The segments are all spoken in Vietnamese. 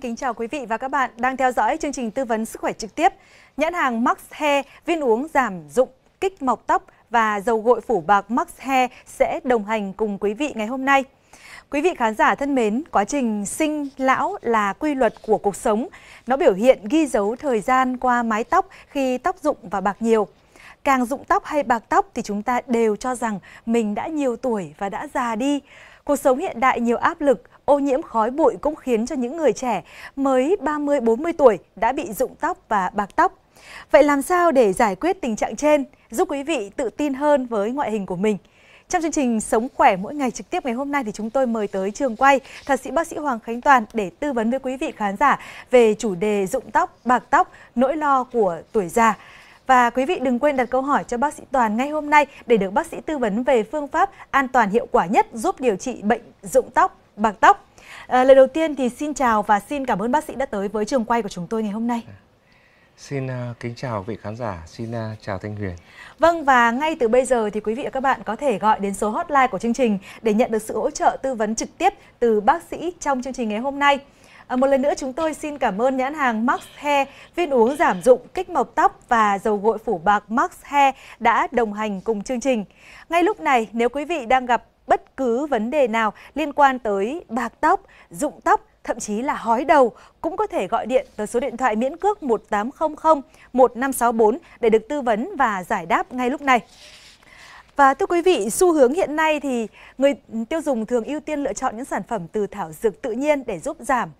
kính chào quý vị và các bạn đang theo dõi chương trình tư vấn sức khỏe trực tiếp. Nhãn hàng Max Hair viên uống giảm dụng, kích mọc tóc và dầu gội phủ bạc Max Hair sẽ đồng hành cùng quý vị ngày hôm nay. Quý vị khán giả thân mến, quá trình sinh lão là quy luật của cuộc sống. Nó biểu hiện ghi dấu thời gian qua mái tóc khi tóc rụng và bạc nhiều. Càng rụng tóc hay bạc tóc thì chúng ta đều cho rằng mình đã nhiều tuổi và đã già đi. Cuộc sống hiện đại nhiều áp lực, ô nhiễm khói bụi cũng khiến cho những người trẻ mới 30-40 tuổi đã bị rụng tóc và bạc tóc. Vậy làm sao để giải quyết tình trạng trên, giúp quý vị tự tin hơn với ngoại hình của mình? Trong chương trình Sống khỏe mỗi ngày trực tiếp ngày hôm nay thì chúng tôi mời tới trường quay thạc sĩ bác sĩ Hoàng Khánh Toàn để tư vấn với quý vị khán giả về chủ đề rụng tóc, bạc tóc, nỗi lo của tuổi già. Và quý vị đừng quên đặt câu hỏi cho bác sĩ Toàn ngay hôm nay để được bác sĩ tư vấn về phương pháp an toàn hiệu quả nhất giúp điều trị bệnh rụng tóc, bằng tóc. À, lời đầu tiên thì xin chào và xin cảm ơn bác sĩ đã tới với trường quay của chúng tôi ngày hôm nay. À, xin uh, kính chào vị khán giả, xin uh, chào Thanh Huyền. Vâng và ngay từ bây giờ thì quý vị và các bạn có thể gọi đến số hotline của chương trình để nhận được sự hỗ trợ tư vấn trực tiếp từ bác sĩ trong chương trình ngày hôm nay. À, một lần nữa chúng tôi xin cảm ơn nhãn hàng Max Hair, viên uống giảm dụng, kích mọc tóc và dầu gội phủ bạc Max Hair đã đồng hành cùng chương trình. Ngay lúc này nếu quý vị đang gặp bất cứ vấn đề nào liên quan tới bạc tóc, rụng tóc, thậm chí là hói đầu cũng có thể gọi điện tới số điện thoại miễn cước 1800 1564 để được tư vấn và giải đáp ngay lúc này. Và thưa quý vị, xu hướng hiện nay thì người tiêu dùng thường ưu tiên lựa chọn những sản phẩm từ thảo dược tự nhiên để giúp giảm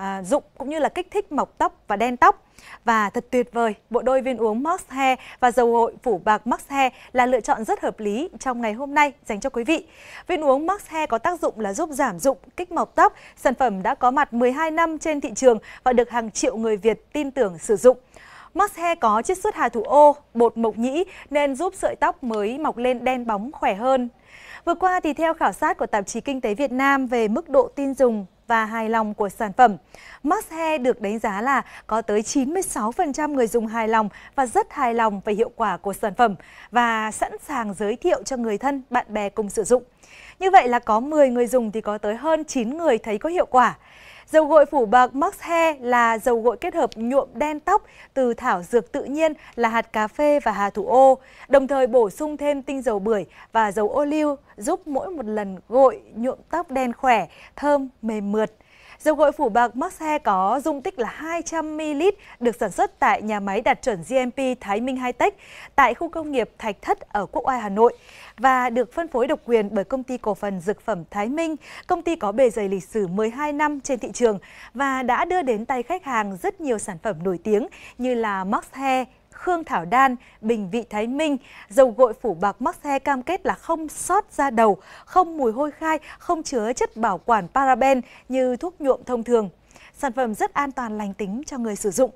à, dụng cũng như là kích thích mọc tóc và đen tóc. Và thật tuyệt vời, bộ đôi viên uống Max Hair và dầu gội phủ bạc Max Hair là lựa chọn rất hợp lý trong ngày hôm nay dành cho quý vị. Viên uống Max Hair có tác dụng là giúp giảm dụng, kích mọc tóc. Sản phẩm đã có mặt 12 năm trên thị trường và được hàng triệu người Việt tin tưởng sử dụng. Max Hair có chiết xuất hà thủ ô, bột mộc nhĩ nên giúp sợi tóc mới mọc lên đen bóng khỏe hơn. Vừa qua thì theo khảo sát của tạp chí Kinh tế Việt Nam về mức độ tin dùng và hài lòng của sản phẩm. Max Hair được đánh giá là có tới 96% người dùng hài lòng và rất hài lòng về hiệu quả của sản phẩm và sẵn sàng giới thiệu cho người thân, bạn bè cùng sử dụng. Như vậy là có 10 người dùng thì có tới hơn 9 người thấy có hiệu quả. Dầu gội phủ bạc Max Hair là dầu gội kết hợp nhuộm đen tóc từ thảo dược tự nhiên là hạt cà phê và hà thủ ô, đồng thời bổ sung thêm tinh dầu bưởi và dầu ô liu giúp mỗi một lần gội nhuộm tóc đen khỏe, thơm, mềm mượt. Dầu gội phủ bạc Maxhe có dung tích là 200ml được sản xuất tại nhà máy đạt chuẩn GMP Thái Minh Hightech tại khu công nghiệp Thạch Thất ở Quốc Oai, Hà Nội và được phân phối độc quyền bởi công ty cổ phần dược phẩm Thái Minh, công ty có bề dày lịch sử 12 năm trên thị trường và đã đưa đến tay khách hàng rất nhiều sản phẩm nổi tiếng như là Maxhe, Khương Thảo Đan, Bình Vị Thái Minh, dầu gội phủ bạc mắc xe cam kết là không sót ra đầu, không mùi hôi khai, không chứa chất bảo quản paraben như thuốc nhuộm thông thường. Sản phẩm rất an toàn lành tính cho người sử dụng.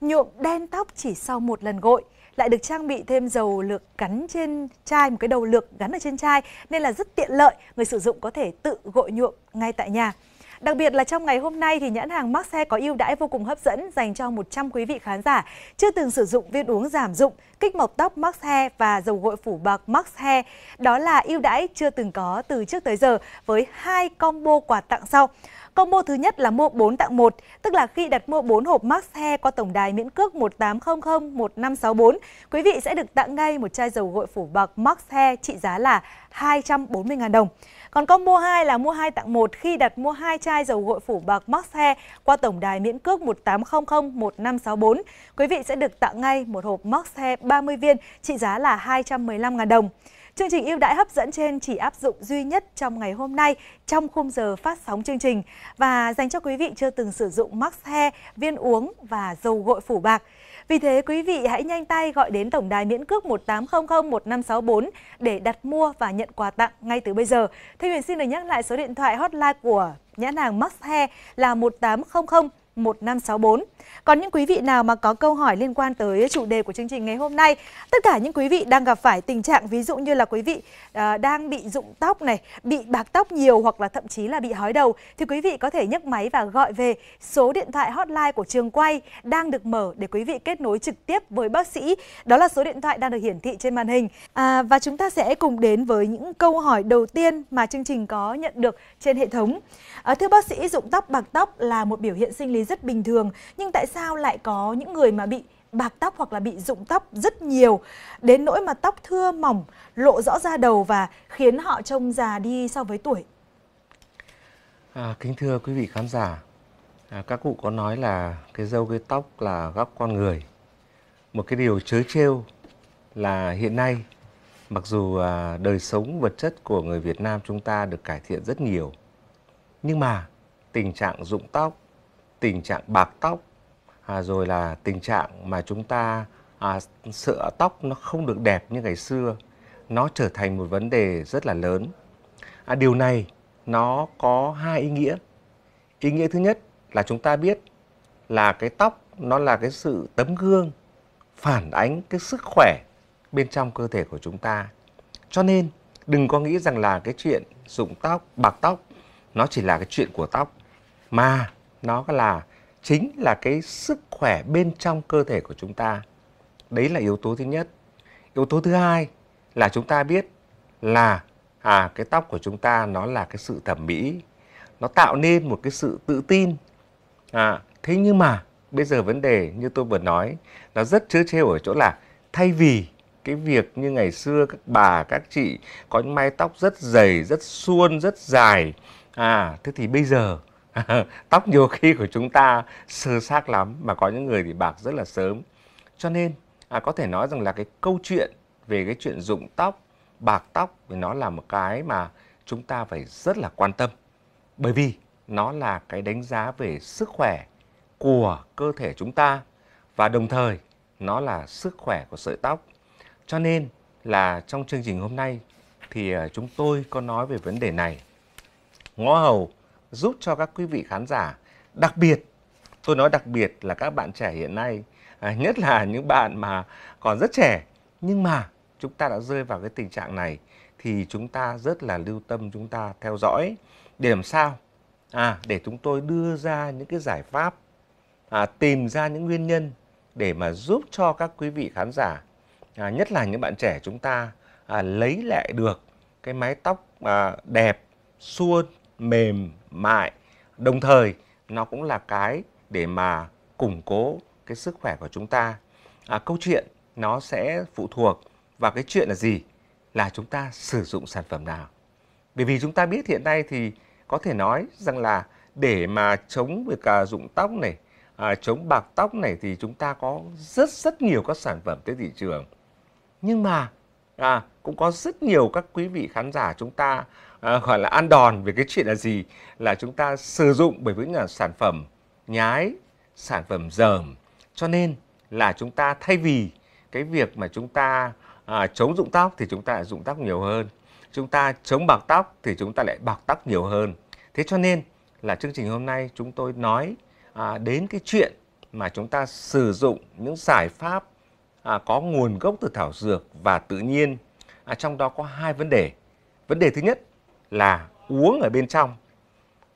Nhuộm đen tóc chỉ sau một lần gội lại được trang bị thêm dầu lược gắn trên chai một cái đầu lược gắn ở trên chai nên là rất tiện lợi người sử dụng có thể tự gội nhuộm ngay tại nhà Đặc biệt là trong ngày hôm nay thì nhãn hàng Maxe có ưu đãi vô cùng hấp dẫn dành cho 100 quý vị khán giả chưa từng sử dụng viên uống giảm dụng, kích mọc tóc Maxe và dầu gội phủ bạc Maxe Đó là ưu đãi chưa từng có từ trước tới giờ với hai combo quà tặng sau. Combo thứ nhất là mua 4 tặng 1, tức là khi đặt mua 4 hộp Maxe qua tổng đài miễn cước 1800 1564, quý vị sẽ được tặng ngay một chai dầu gội phủ bạc Maxe trị giá là 240.000 đồng. Còn công mua 2 là mua 2 tặng 1 khi đặt mua 2 chai dầu gội phủ bạc Max Hair qua tổng đài miễn cước 1800 1564. Quý vị sẽ được tặng ngay một hộp Max Hair 30 viên trị giá là 215.000 đồng. Chương trình ưu đãi hấp dẫn trên chỉ áp dụng duy nhất trong ngày hôm nay trong khung giờ phát sóng chương trình và dành cho quý vị chưa từng sử dụng Max Hair, viên uống và dầu gội phủ bạc. Vì thế quý vị hãy nhanh tay gọi đến tổng đài miễn cước 1800 1564 để đặt mua và nhận quà tặng ngay từ bây giờ. Thế Huyền xin được nhắc lại số điện thoại hotline của nhãn hàng Max Hair là 1800 1564. Còn những quý vị nào mà có câu hỏi liên quan tới chủ đề của chương trình ngày hôm nay, tất cả những quý vị đang gặp phải tình trạng ví dụ như là quý vị à, đang bị rụng tóc này, bị bạc tóc nhiều hoặc là thậm chí là bị hói đầu thì quý vị có thể nhấc máy và gọi về số điện thoại hotline của trường quay đang được mở để quý vị kết nối trực tiếp với bác sĩ. Đó là số điện thoại đang được hiển thị trên màn hình. À, và chúng ta sẽ cùng đến với những câu hỏi đầu tiên mà chương trình có nhận được trên hệ thống. À, thưa bác sĩ, rụng tóc bạc tóc là một biểu hiện sinh lý rất bình thường nhưng tại sao lại có những người mà bị bạc tóc hoặc là bị rụng tóc rất nhiều đến nỗi mà tóc thưa mỏng lộ rõ ra đầu và khiến họ trông già đi so với tuổi à, kính thưa quý vị khán giả à, các cụ có nói là cái râu cái tóc là góc con người một cái điều chớ trêu là hiện nay mặc dù à, đời sống vật chất của người Việt Nam chúng ta được cải thiện rất nhiều nhưng mà tình trạng rụng tóc tình trạng bạc tóc à, rồi là tình trạng mà chúng ta à, sữa tóc nó không được đẹp như ngày xưa nó trở thành một vấn đề rất là lớn à, điều này nó có hai ý nghĩa ý nghĩa thứ nhất là chúng ta biết là cái tóc nó là cái sự tấm gương phản ánh cái sức khỏe bên trong cơ thể của chúng ta cho nên đừng có nghĩ rằng là cái chuyện rụng tóc bạc tóc nó chỉ là cái chuyện của tóc mà nó là chính là cái sức khỏe bên trong cơ thể của chúng ta. Đấy là yếu tố thứ nhất. Yếu tố thứ hai là chúng ta biết là à cái tóc của chúng ta nó là cái sự thẩm mỹ, nó tạo nên một cái sự tự tin. À thế nhưng mà bây giờ vấn đề như tôi vừa nói nó rất chớ trêu ở chỗ là thay vì cái việc như ngày xưa các bà các chị có những mái tóc rất dày, rất suôn, rất dài. À thế thì bây giờ tóc nhiều khi của chúng ta sơ xác lắm mà có những người thì bạc rất là sớm cho nên à, có thể nói rằng là cái câu chuyện về cái chuyện rụng tóc bạc tóc thì nó là một cái mà chúng ta phải rất là quan tâm bởi vì nó là cái đánh giá về sức khỏe của cơ thể chúng ta và đồng thời nó là sức khỏe của sợi tóc cho nên là trong chương trình hôm nay thì à, chúng tôi có nói về vấn đề này ngõ hầu giúp cho các quý vị khán giả đặc biệt tôi nói đặc biệt là các bạn trẻ hiện nay à, nhất là những bạn mà còn rất trẻ nhưng mà chúng ta đã rơi vào cái tình trạng này thì chúng ta rất là lưu tâm chúng ta theo dõi để làm sao à để chúng tôi đưa ra những cái giải pháp à, tìm ra những nguyên nhân để mà giúp cho các quý vị khán giả à, nhất là những bạn trẻ chúng ta à, lấy lại được cái mái tóc à, đẹp suôn mềm mại đồng thời nó cũng là cái để mà củng cố cái sức khỏe của chúng ta à, câu chuyện nó sẽ phụ thuộc vào cái chuyện là gì là chúng ta sử dụng sản phẩm nào bởi vì chúng ta biết hiện nay thì có thể nói rằng là để mà chống việc cả à, rụng tóc này à, chống bạc tóc này thì chúng ta có rất rất nhiều các sản phẩm trên thị trường nhưng mà à, cũng có rất nhiều các quý vị khán giả chúng ta À, gọi là ăn đòn về cái chuyện là gì là chúng ta sử dụng bởi vì là sản phẩm nhái sản phẩm dởm cho nên là chúng ta thay vì cái việc mà chúng ta à, chống rụng tóc thì chúng ta lại rụng tóc nhiều hơn chúng ta chống bạc tóc thì chúng ta lại bạc tóc nhiều hơn thế cho nên là chương trình hôm nay chúng tôi nói à, đến cái chuyện mà chúng ta sử dụng những giải pháp à, có nguồn gốc từ thảo dược và tự nhiên à, trong đó có hai vấn đề vấn đề thứ nhất là uống ở bên trong.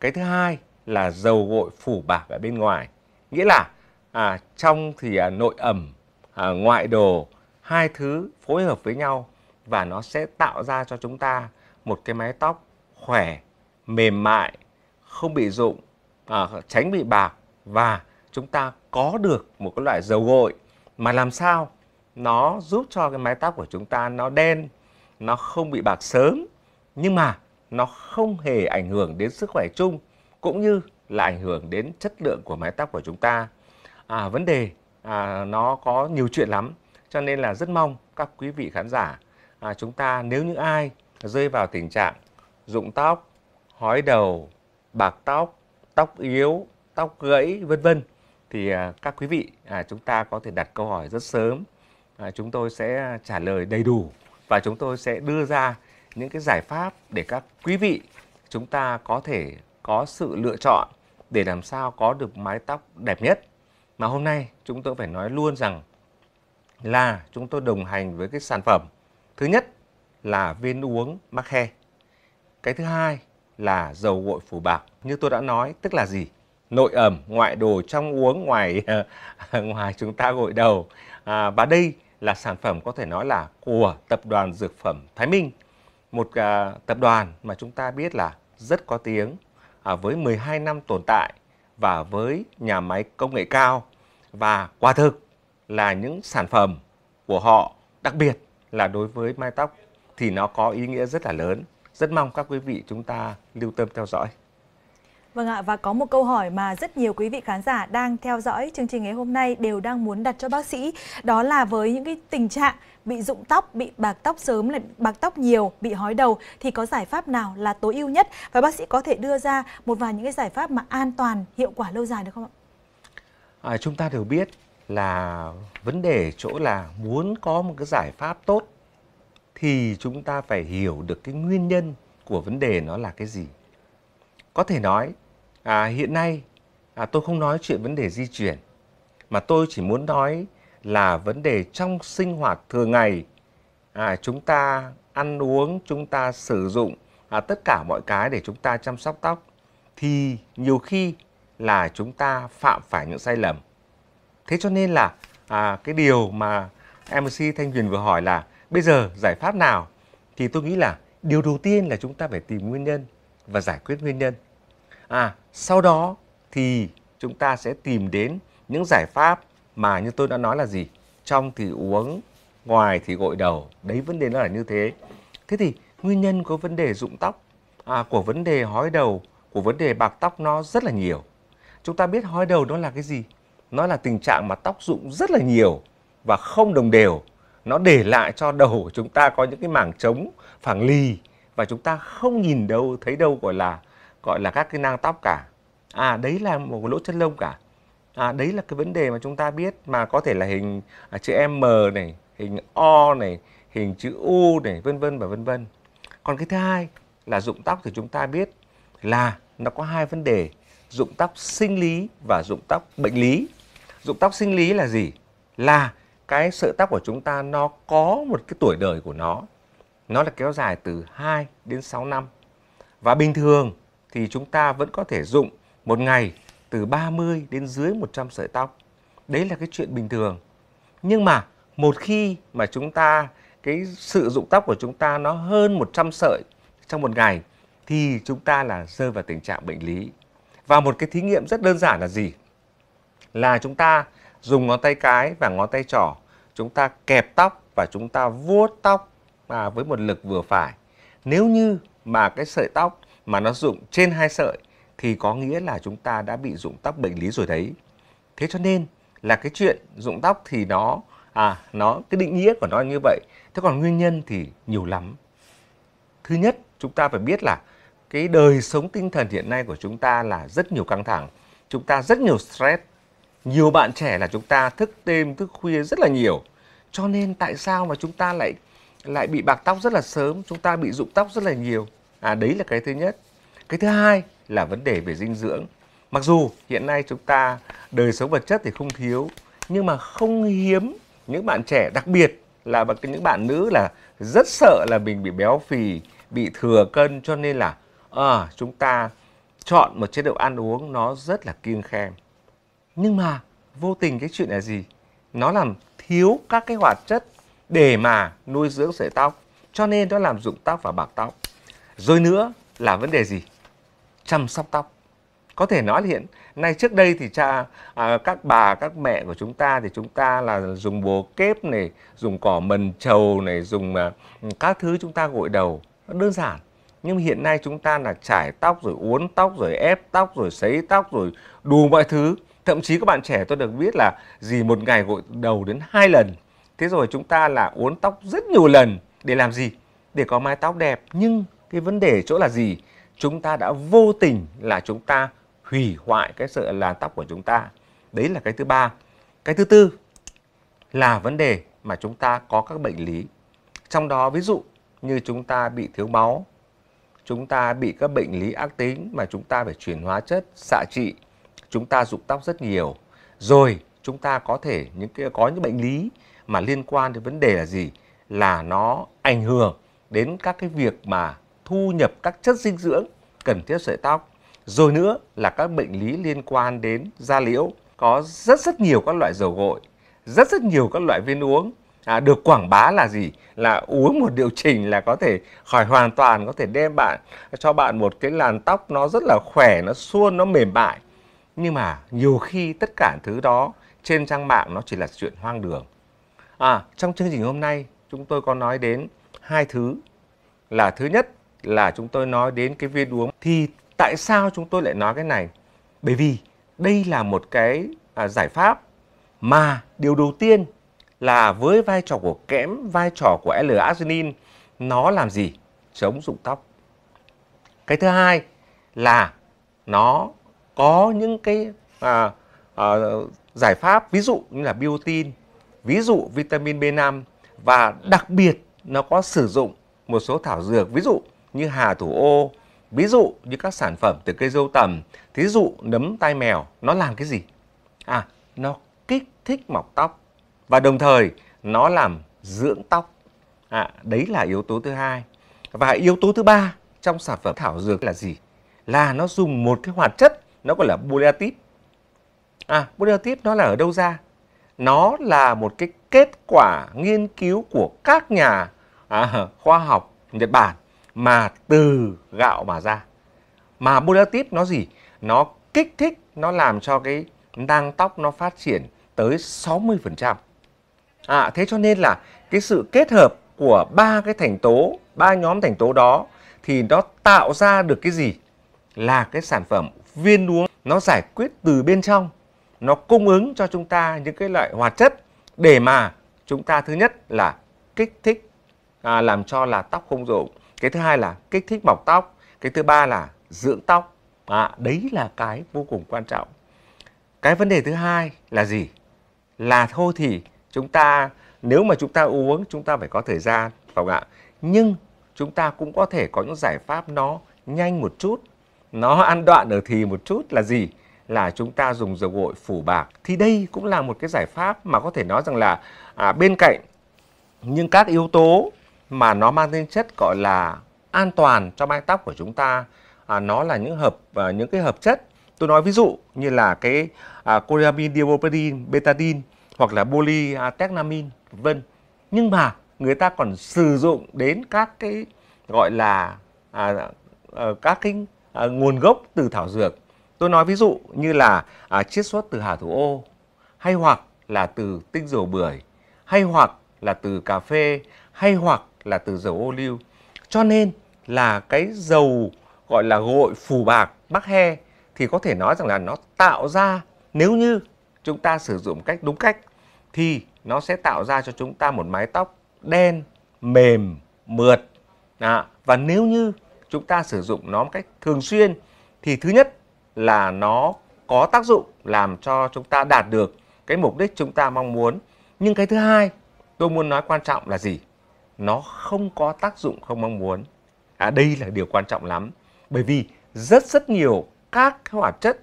Cái thứ hai là dầu gội phủ bạc ở bên ngoài. Nghĩa là à, trong thì à, nội ẩm, à, ngoại đồ, hai thứ phối hợp với nhau và nó sẽ tạo ra cho chúng ta một cái mái tóc khỏe, mềm mại, không bị rụng, à, tránh bị bạc và chúng ta có được một cái loại dầu gội mà làm sao nó giúp cho cái mái tóc của chúng ta nó đen, nó không bị bạc sớm nhưng mà nó không hề ảnh hưởng đến sức khỏe chung cũng như là ảnh hưởng đến chất lượng của mái tóc của chúng ta. À, vấn đề à, nó có nhiều chuyện lắm cho nên là rất mong các quý vị khán giả à, chúng ta nếu như ai rơi vào tình trạng rụng tóc, hói đầu, bạc tóc, tóc yếu, tóc gãy vân vân thì à, các quý vị à, chúng ta có thể đặt câu hỏi rất sớm à, chúng tôi sẽ à, trả lời đầy đủ và chúng tôi sẽ đưa ra những cái giải pháp để các quý vị chúng ta có thể có sự lựa chọn để làm sao có được mái tóc đẹp nhất. Mà hôm nay chúng tôi phải nói luôn rằng là chúng tôi đồng hành với cái sản phẩm. Thứ nhất là viên uống mắc he. Cái thứ hai là dầu gội phủ bạc. Như tôi đã nói, tức là gì? Nội ẩm, ngoại đồ trong uống ngoài ngoài chúng ta gội đầu. À, và đây là sản phẩm có thể nói là của tập đoàn dược phẩm Thái Minh một à, tập đoàn mà chúng ta biết là rất có tiếng à, với 12 năm tồn tại và với nhà máy công nghệ cao và quả thực là những sản phẩm của họ đặc biệt là đối với mai tóc thì nó có ý nghĩa rất là lớn rất mong các quý vị chúng ta lưu tâm theo dõi Vâng ạ, và có một câu hỏi mà rất nhiều quý vị khán giả đang theo dõi chương trình ngày hôm nay đều đang muốn đặt cho bác sĩ. Đó là với những cái tình trạng bị rụng tóc, bị bạc tóc sớm, lại bạc tóc nhiều, bị hói đầu thì có giải pháp nào là tối ưu nhất? Và bác sĩ có thể đưa ra một vài những cái giải pháp mà an toàn, hiệu quả lâu dài được không ạ? À, chúng ta đều biết là vấn đề chỗ là muốn có một cái giải pháp tốt thì chúng ta phải hiểu được cái nguyên nhân của vấn đề nó là cái gì. Có thể nói à, hiện nay à, tôi không nói chuyện vấn đề di chuyển mà tôi chỉ muốn nói là vấn đề trong sinh hoạt thường ngày à, chúng ta ăn uống chúng ta sử dụng à, tất cả mọi cái để chúng ta chăm sóc tóc thì nhiều khi là chúng ta phạm phải những sai lầm thế cho nên là à, cái điều mà mc thanh huyền vừa hỏi là bây giờ giải pháp nào thì tôi nghĩ là điều đầu tiên là chúng ta phải tìm nguyên nhân và giải quyết nguyên nhân à sau đó thì chúng ta sẽ tìm đến những giải pháp mà như tôi đã nói là gì? Trong thì uống, ngoài thì gội đầu. Đấy vấn đề nó là như thế. Thế thì nguyên nhân của vấn đề rụng tóc, à, của vấn đề hói đầu, của vấn đề bạc tóc nó rất là nhiều. Chúng ta biết hói đầu nó là cái gì? Nó là tình trạng mà tóc rụng rất là nhiều và không đồng đều. Nó để lại cho đầu của chúng ta có những cái mảng trống, phẳng lì và chúng ta không nhìn đâu thấy đâu gọi là gọi là các cái nang tóc cả à đấy là một lỗ chân lông cả à đấy là cái vấn đề mà chúng ta biết mà có thể là hình à, chữ M này hình O này hình chữ U này vân vân và vân vân còn cái thứ hai là dụng tóc thì chúng ta biết là nó có hai vấn đề dụng tóc sinh lý và dụng tóc bệnh lý dụng tóc sinh lý là gì là cái sợi tóc của chúng ta nó có một cái tuổi đời của nó nó là kéo dài từ 2 đến 6 năm và bình thường thì chúng ta vẫn có thể dụng một ngày từ 30 đến dưới 100 sợi tóc. Đấy là cái chuyện bình thường. Nhưng mà một khi mà chúng ta cái sử dụng tóc của chúng ta nó hơn 100 sợi trong một ngày thì chúng ta là rơi vào tình trạng bệnh lý. Và một cái thí nghiệm rất đơn giản là gì? Là chúng ta dùng ngón tay cái và ngón tay trỏ, chúng ta kẹp tóc và chúng ta vuốt tóc mà với một lực vừa phải. Nếu như mà cái sợi tóc mà nó rụng trên hai sợi thì có nghĩa là chúng ta đã bị rụng tóc bệnh lý rồi đấy. Thế cho nên là cái chuyện rụng tóc thì nó à nó cái định nghĩa của nó như vậy. Thế còn nguyên nhân thì nhiều lắm. Thứ nhất, chúng ta phải biết là cái đời sống tinh thần hiện nay của chúng ta là rất nhiều căng thẳng, chúng ta rất nhiều stress. Nhiều bạn trẻ là chúng ta thức đêm, thức khuya rất là nhiều. Cho nên tại sao mà chúng ta lại lại bị bạc tóc rất là sớm, chúng ta bị rụng tóc rất là nhiều à, đấy là cái thứ nhất cái thứ hai là vấn đề về dinh dưỡng mặc dù hiện nay chúng ta đời sống vật chất thì không thiếu nhưng mà không hiếm những bạn trẻ đặc biệt là những bạn nữ là rất sợ là mình bị béo phì bị thừa cân cho nên là à, chúng ta chọn một chế độ ăn uống nó rất là kiêng khem nhưng mà vô tình cái chuyện là gì nó làm thiếu các cái hoạt chất để mà nuôi dưỡng sợi tóc cho nên nó làm dụng tóc và bạc tóc rồi nữa là vấn đề gì? Chăm sóc tóc. Có thể nói là hiện nay trước đây thì cha à, các bà các mẹ của chúng ta thì chúng ta là dùng bồ kép này, dùng cỏ mần trầu này, dùng à, các thứ chúng ta gội đầu, đơn giản. Nhưng hiện nay chúng ta là chải tóc rồi uốn tóc rồi ép tóc rồi sấy tóc rồi đủ mọi thứ. Thậm chí các bạn trẻ tôi được biết là gì một ngày gội đầu đến hai lần. Thế rồi chúng ta là uốn tóc rất nhiều lần để làm gì? Để có mái tóc đẹp nhưng cái vấn đề chỗ là gì? Chúng ta đã vô tình là chúng ta hủy hoại cái sợi làn tóc của chúng ta. Đấy là cái thứ ba. Cái thứ tư là vấn đề mà chúng ta có các bệnh lý. Trong đó ví dụ như chúng ta bị thiếu máu, chúng ta bị các bệnh lý ác tính mà chúng ta phải chuyển hóa chất, xạ trị, chúng ta rụng tóc rất nhiều. Rồi chúng ta có thể những cái có những bệnh lý mà liên quan đến vấn đề là gì? Là nó ảnh hưởng đến các cái việc mà thu nhập các chất dinh dưỡng cần thiết sợi tóc. Rồi nữa là các bệnh lý liên quan đến da liễu. Có rất rất nhiều các loại dầu gội, rất rất nhiều các loại viên uống. À, được quảng bá là gì? Là uống một điều chỉnh là có thể khỏi hoàn toàn, có thể đem bạn cho bạn một cái làn tóc nó rất là khỏe, nó suôn, nó mềm mại. Nhưng mà nhiều khi tất cả thứ đó trên trang mạng nó chỉ là chuyện hoang đường. À, trong chương trình hôm nay chúng tôi có nói đến hai thứ là thứ nhất là chúng tôi nói đến cái viên uống thì tại sao chúng tôi lại nói cái này bởi vì đây là một cái à, giải pháp mà điều đầu tiên là với vai trò của kẽm vai trò của L-arginine nó làm gì chống rụng tóc cái thứ hai là nó có những cái à, à, giải pháp ví dụ như là biotin ví dụ vitamin B5 và đặc biệt nó có sử dụng một số thảo dược ví dụ như hà thủ ô, ví dụ như các sản phẩm từ cây dâu tầm, thí dụ nấm tai mèo, nó làm cái gì? À, nó kích thích mọc tóc và đồng thời nó làm dưỡng tóc. À, đấy là yếu tố thứ hai. Và yếu tố thứ ba trong sản phẩm thảo dược là gì? Là nó dùng một cái hoạt chất, nó gọi là boleatip. À, boleatip nó là ở đâu ra? Nó là một cái kết quả nghiên cứu của các nhà à, khoa học Nhật Bản mà từ gạo mà ra. Mà Bodatit nó gì? Nó kích thích, nó làm cho cái nang tóc nó phát triển tới 60%. À, thế cho nên là cái sự kết hợp của ba cái thành tố, ba nhóm thành tố đó thì nó tạo ra được cái gì? Là cái sản phẩm viên uống nó giải quyết từ bên trong, nó cung ứng cho chúng ta những cái loại hoạt chất để mà chúng ta thứ nhất là kích thích à, làm cho là tóc không rụng cái thứ hai là kích thích mọc tóc cái thứ ba là dưỡng tóc à, đấy là cái vô cùng quan trọng cái vấn đề thứ hai là gì là thôi thì chúng ta nếu mà chúng ta uống chúng ta phải có thời gian không ạ nhưng chúng ta cũng có thể có những giải pháp nó nhanh một chút nó ăn đoạn ở thì một chút là gì là chúng ta dùng dầu gội phủ bạc thì đây cũng là một cái giải pháp mà có thể nói rằng là à, bên cạnh những các yếu tố mà nó mang tính chất gọi là an toàn cho mái tóc của chúng ta à, nó là những hợp à, những cái hợp chất tôi nói ví dụ như là cái à, coriamin diopedin betadine hoặc là polytechnamin vân nhưng mà người ta còn sử dụng đến các cái gọi là à, à, các cái à, nguồn gốc từ thảo dược tôi nói ví dụ như là à, chiết xuất từ hà thủ ô hay hoặc là từ tinh dầu bưởi hay hoặc là từ cà phê hay hoặc là từ dầu ô liu. Cho nên là cái dầu gọi là gội phủ bạc Bắc He thì có thể nói rằng là nó tạo ra nếu như chúng ta sử dụng cách đúng cách thì nó sẽ tạo ra cho chúng ta một mái tóc đen, mềm, mượt. À, và nếu như chúng ta sử dụng nó một cách thường xuyên thì thứ nhất là nó có tác dụng làm cho chúng ta đạt được cái mục đích chúng ta mong muốn. Nhưng cái thứ hai tôi muốn nói quan trọng là gì? nó không có tác dụng không mong muốn. À, đây là điều quan trọng lắm. Bởi vì rất rất nhiều các hoạt chất,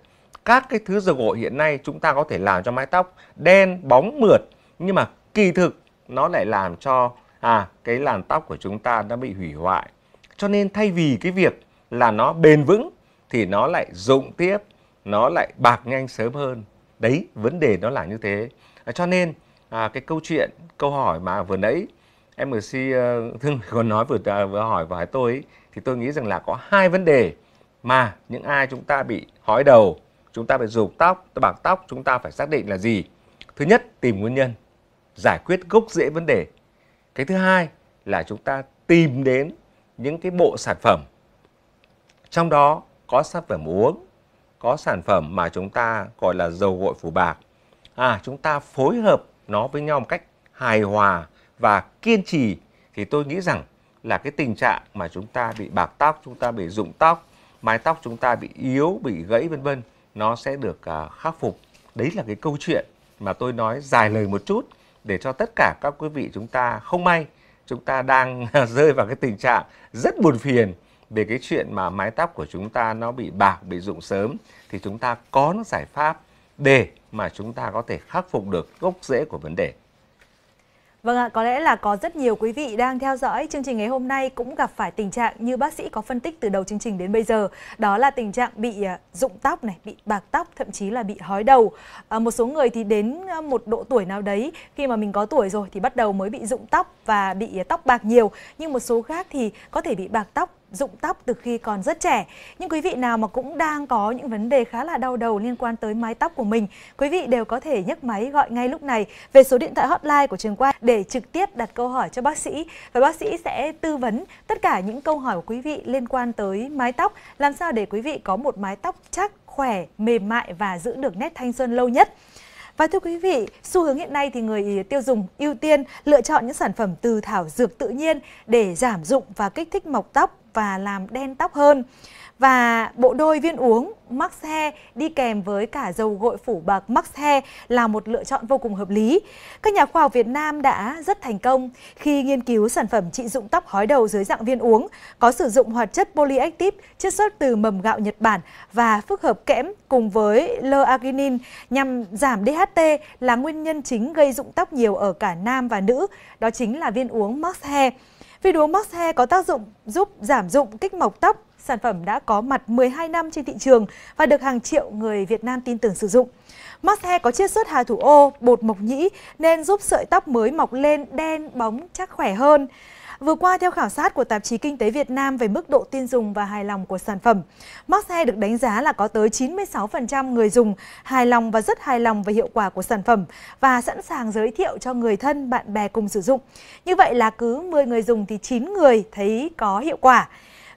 các cái thứ dầu gội hiện nay chúng ta có thể làm cho mái tóc đen, bóng, mượt. Nhưng mà kỳ thực nó lại làm cho à cái làn tóc của chúng ta đã bị hủy hoại. Cho nên thay vì cái việc là nó bền vững thì nó lại dụng tiếp, nó lại bạc nhanh sớm hơn. Đấy, vấn đề nó là như thế. À, cho nên à, cái câu chuyện, câu hỏi mà vừa nãy MC ờ, Thương còn nói vừa ờ, vừa hỏi và hỏi tôi ấy, thì tôi nghĩ rằng là có hai vấn đề mà những ai chúng ta bị hói đầu, chúng ta bị rụng tóc, bạc tóc chúng ta phải xác định là gì. Thứ nhất, tìm nguyên nhân, giải quyết gốc rễ vấn đề. Cái thứ hai là chúng ta tìm đến những cái bộ sản phẩm. Trong đó có sản phẩm uống, có sản phẩm mà chúng ta gọi là dầu gội phủ bạc. À, chúng ta phối hợp nó với nhau một cách hài hòa và kiên trì thì tôi nghĩ rằng là cái tình trạng mà chúng ta bị bạc tóc, chúng ta bị rụng tóc, mái tóc chúng ta bị yếu, bị gãy vân vân nó sẽ được uh, khắc phục. Đấy là cái câu chuyện mà tôi nói dài lời một chút để cho tất cả các quý vị chúng ta không may chúng ta đang rơi vào cái tình trạng rất buồn phiền về cái chuyện mà mái tóc của chúng ta nó bị bạc, bị rụng sớm thì chúng ta có giải pháp để mà chúng ta có thể khắc phục được gốc rễ của vấn đề. Vâng ạ, có lẽ là có rất nhiều quý vị đang theo dõi chương trình ngày hôm nay cũng gặp phải tình trạng như bác sĩ có phân tích từ đầu chương trình đến bây giờ, đó là tình trạng bị à, rụng tóc này, bị bạc tóc, thậm chí là bị hói đầu. À, một số người thì đến à, một độ tuổi nào đấy, khi mà mình có tuổi rồi thì bắt đầu mới bị rụng tóc và bị à, tóc bạc nhiều, nhưng một số khác thì có thể bị bạc tóc rụng tóc từ khi còn rất trẻ. Nhưng quý vị nào mà cũng đang có những vấn đề khá là đau đầu liên quan tới mái tóc của mình, quý vị đều có thể nhấc máy gọi ngay lúc này về số điện thoại hotline của trường quay để trực tiếp đặt câu hỏi cho bác sĩ và bác sĩ sẽ tư vấn tất cả những câu hỏi của quý vị liên quan tới mái tóc, làm sao để quý vị có một mái tóc chắc, khỏe, mềm mại và giữ được nét thanh xuân lâu nhất. Và thưa quý vị, xu hướng hiện nay thì người tiêu dùng ưu tiên lựa chọn những sản phẩm từ thảo dược tự nhiên để giảm dụng và kích thích mọc tóc và làm đen tóc hơn. Và bộ đôi viên uống Max Hair đi kèm với cả dầu gội phủ bạc Max Hair là một lựa chọn vô cùng hợp lý. Các nhà khoa học Việt Nam đã rất thành công khi nghiên cứu sản phẩm trị dụng tóc hói đầu dưới dạng viên uống có sử dụng hoạt chất polyactive chiết xuất từ mầm gạo Nhật Bản và phức hợp kẽm cùng với L-arginin nhằm giảm DHT là nguyên nhân chính gây rụng tóc nhiều ở cả nam và nữ, đó chính là viên uống Max Hair. Vì đúa Max Hair có tác dụng giúp giảm dụng kích mọc tóc, sản phẩm đã có mặt 12 năm trên thị trường và được hàng triệu người Việt Nam tin tưởng sử dụng. Max Hair có chiết xuất hà thủ ô, bột mộc nhĩ nên giúp sợi tóc mới mọc lên đen, bóng, chắc khỏe hơn. Vừa qua, theo khảo sát của tạp chí Kinh tế Việt Nam về mức độ tin dùng và hài lòng của sản phẩm, Max được đánh giá là có tới 96% người dùng hài lòng và rất hài lòng về hiệu quả của sản phẩm và sẵn sàng giới thiệu cho người thân, bạn bè cùng sử dụng. Như vậy là cứ 10 người dùng thì 9 người thấy có hiệu quả.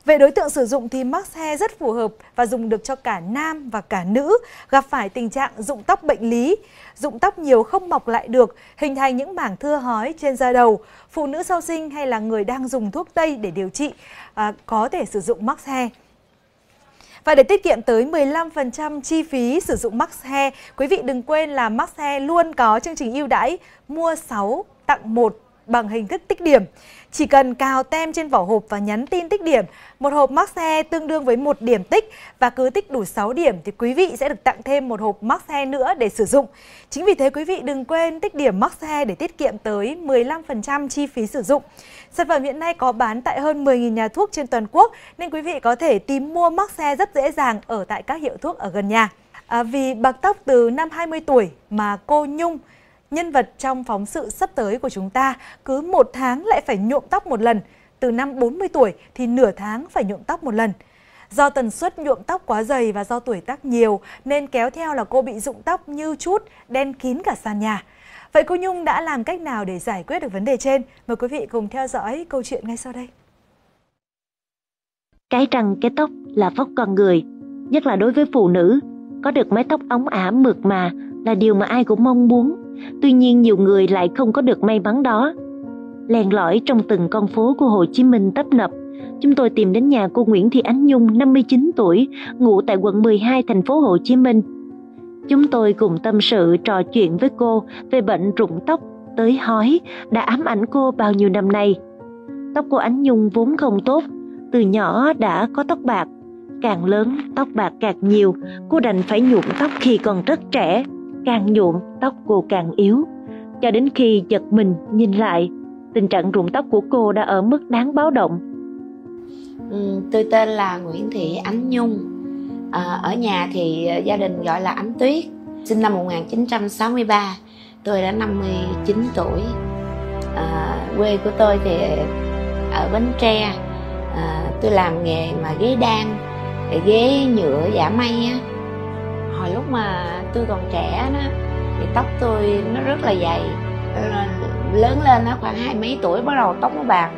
Về đối tượng sử dụng thì Max rất phù hợp và dùng được cho cả nam và cả nữ gặp phải tình trạng rụng tóc bệnh lý rụng tóc nhiều không mọc lại được, hình thành những mảng thưa hói trên da đầu. Phụ nữ sau sinh hay là người đang dùng thuốc tây để điều trị à, có thể sử dụng mắc hair. Và để tiết kiệm tới 15% chi phí sử dụng Max Hair, quý vị đừng quên là Max Hair luôn có chương trình ưu đãi mua 6 tặng 1 bằng hình thức tích điểm. Chỉ cần cào tem trên vỏ hộp và nhắn tin tích điểm, một hộp mắc xe tương đương với một điểm tích và cứ tích đủ 6 điểm thì quý vị sẽ được tặng thêm một hộp mắc xe nữa để sử dụng. Chính vì thế quý vị đừng quên tích điểm mắc xe để tiết kiệm tới 15% chi phí sử dụng. Sản phẩm hiện nay có bán tại hơn 10.000 nhà thuốc trên toàn quốc nên quý vị có thể tìm mua mắc xe rất dễ dàng ở tại các hiệu thuốc ở gần nhà. À, vì bạc tóc từ năm 20 tuổi mà cô Nhung nhân vật trong phóng sự sắp tới của chúng ta cứ một tháng lại phải nhuộm tóc một lần. Từ năm 40 tuổi thì nửa tháng phải nhuộm tóc một lần. Do tần suất nhuộm tóc quá dày và do tuổi tác nhiều nên kéo theo là cô bị rụng tóc như chút, đen kín cả sàn nhà. Vậy cô Nhung đã làm cách nào để giải quyết được vấn đề trên? Mời quý vị cùng theo dõi câu chuyện ngay sau đây. Cái răng cái tóc là vóc con người, nhất là đối với phụ nữ. Có được mái tóc óng ả mượt mà là điều mà ai cũng mong muốn tuy nhiên nhiều người lại không có được may mắn đó len lỏi trong từng con phố của Hồ Chí Minh tấp nập. Chúng tôi tìm đến nhà cô Nguyễn Thị Ánh Nhung, 59 tuổi, ngụ tại quận 12 thành phố Hồ Chí Minh. Chúng tôi cùng tâm sự trò chuyện với cô về bệnh rụng tóc tới hói đã ám ảnh cô bao nhiêu năm nay. Tóc cô Ánh Nhung vốn không tốt, từ nhỏ đã có tóc bạc, càng lớn tóc bạc càng nhiều, cô đành phải nhuộm tóc khi còn rất trẻ càng nhuộm tóc cô càng yếu. Cho đến khi giật mình nhìn lại, tình trạng rụng tóc của cô đã ở mức đáng báo động. Ừ, tôi tên là Nguyễn Thị Ánh Nhung. À, ở nhà thì gia đình gọi là Ánh Tuyết. Sinh năm 1963, tôi đã 59 tuổi. À, quê của tôi thì ở Bến Tre. À, tôi làm nghề mà ghế đan, ghế nhựa giả may á hồi lúc mà tôi còn trẻ đó thì tóc tôi nó rất là dày lớn lên nó khoảng hai mấy tuổi bắt đầu tóc nó bạc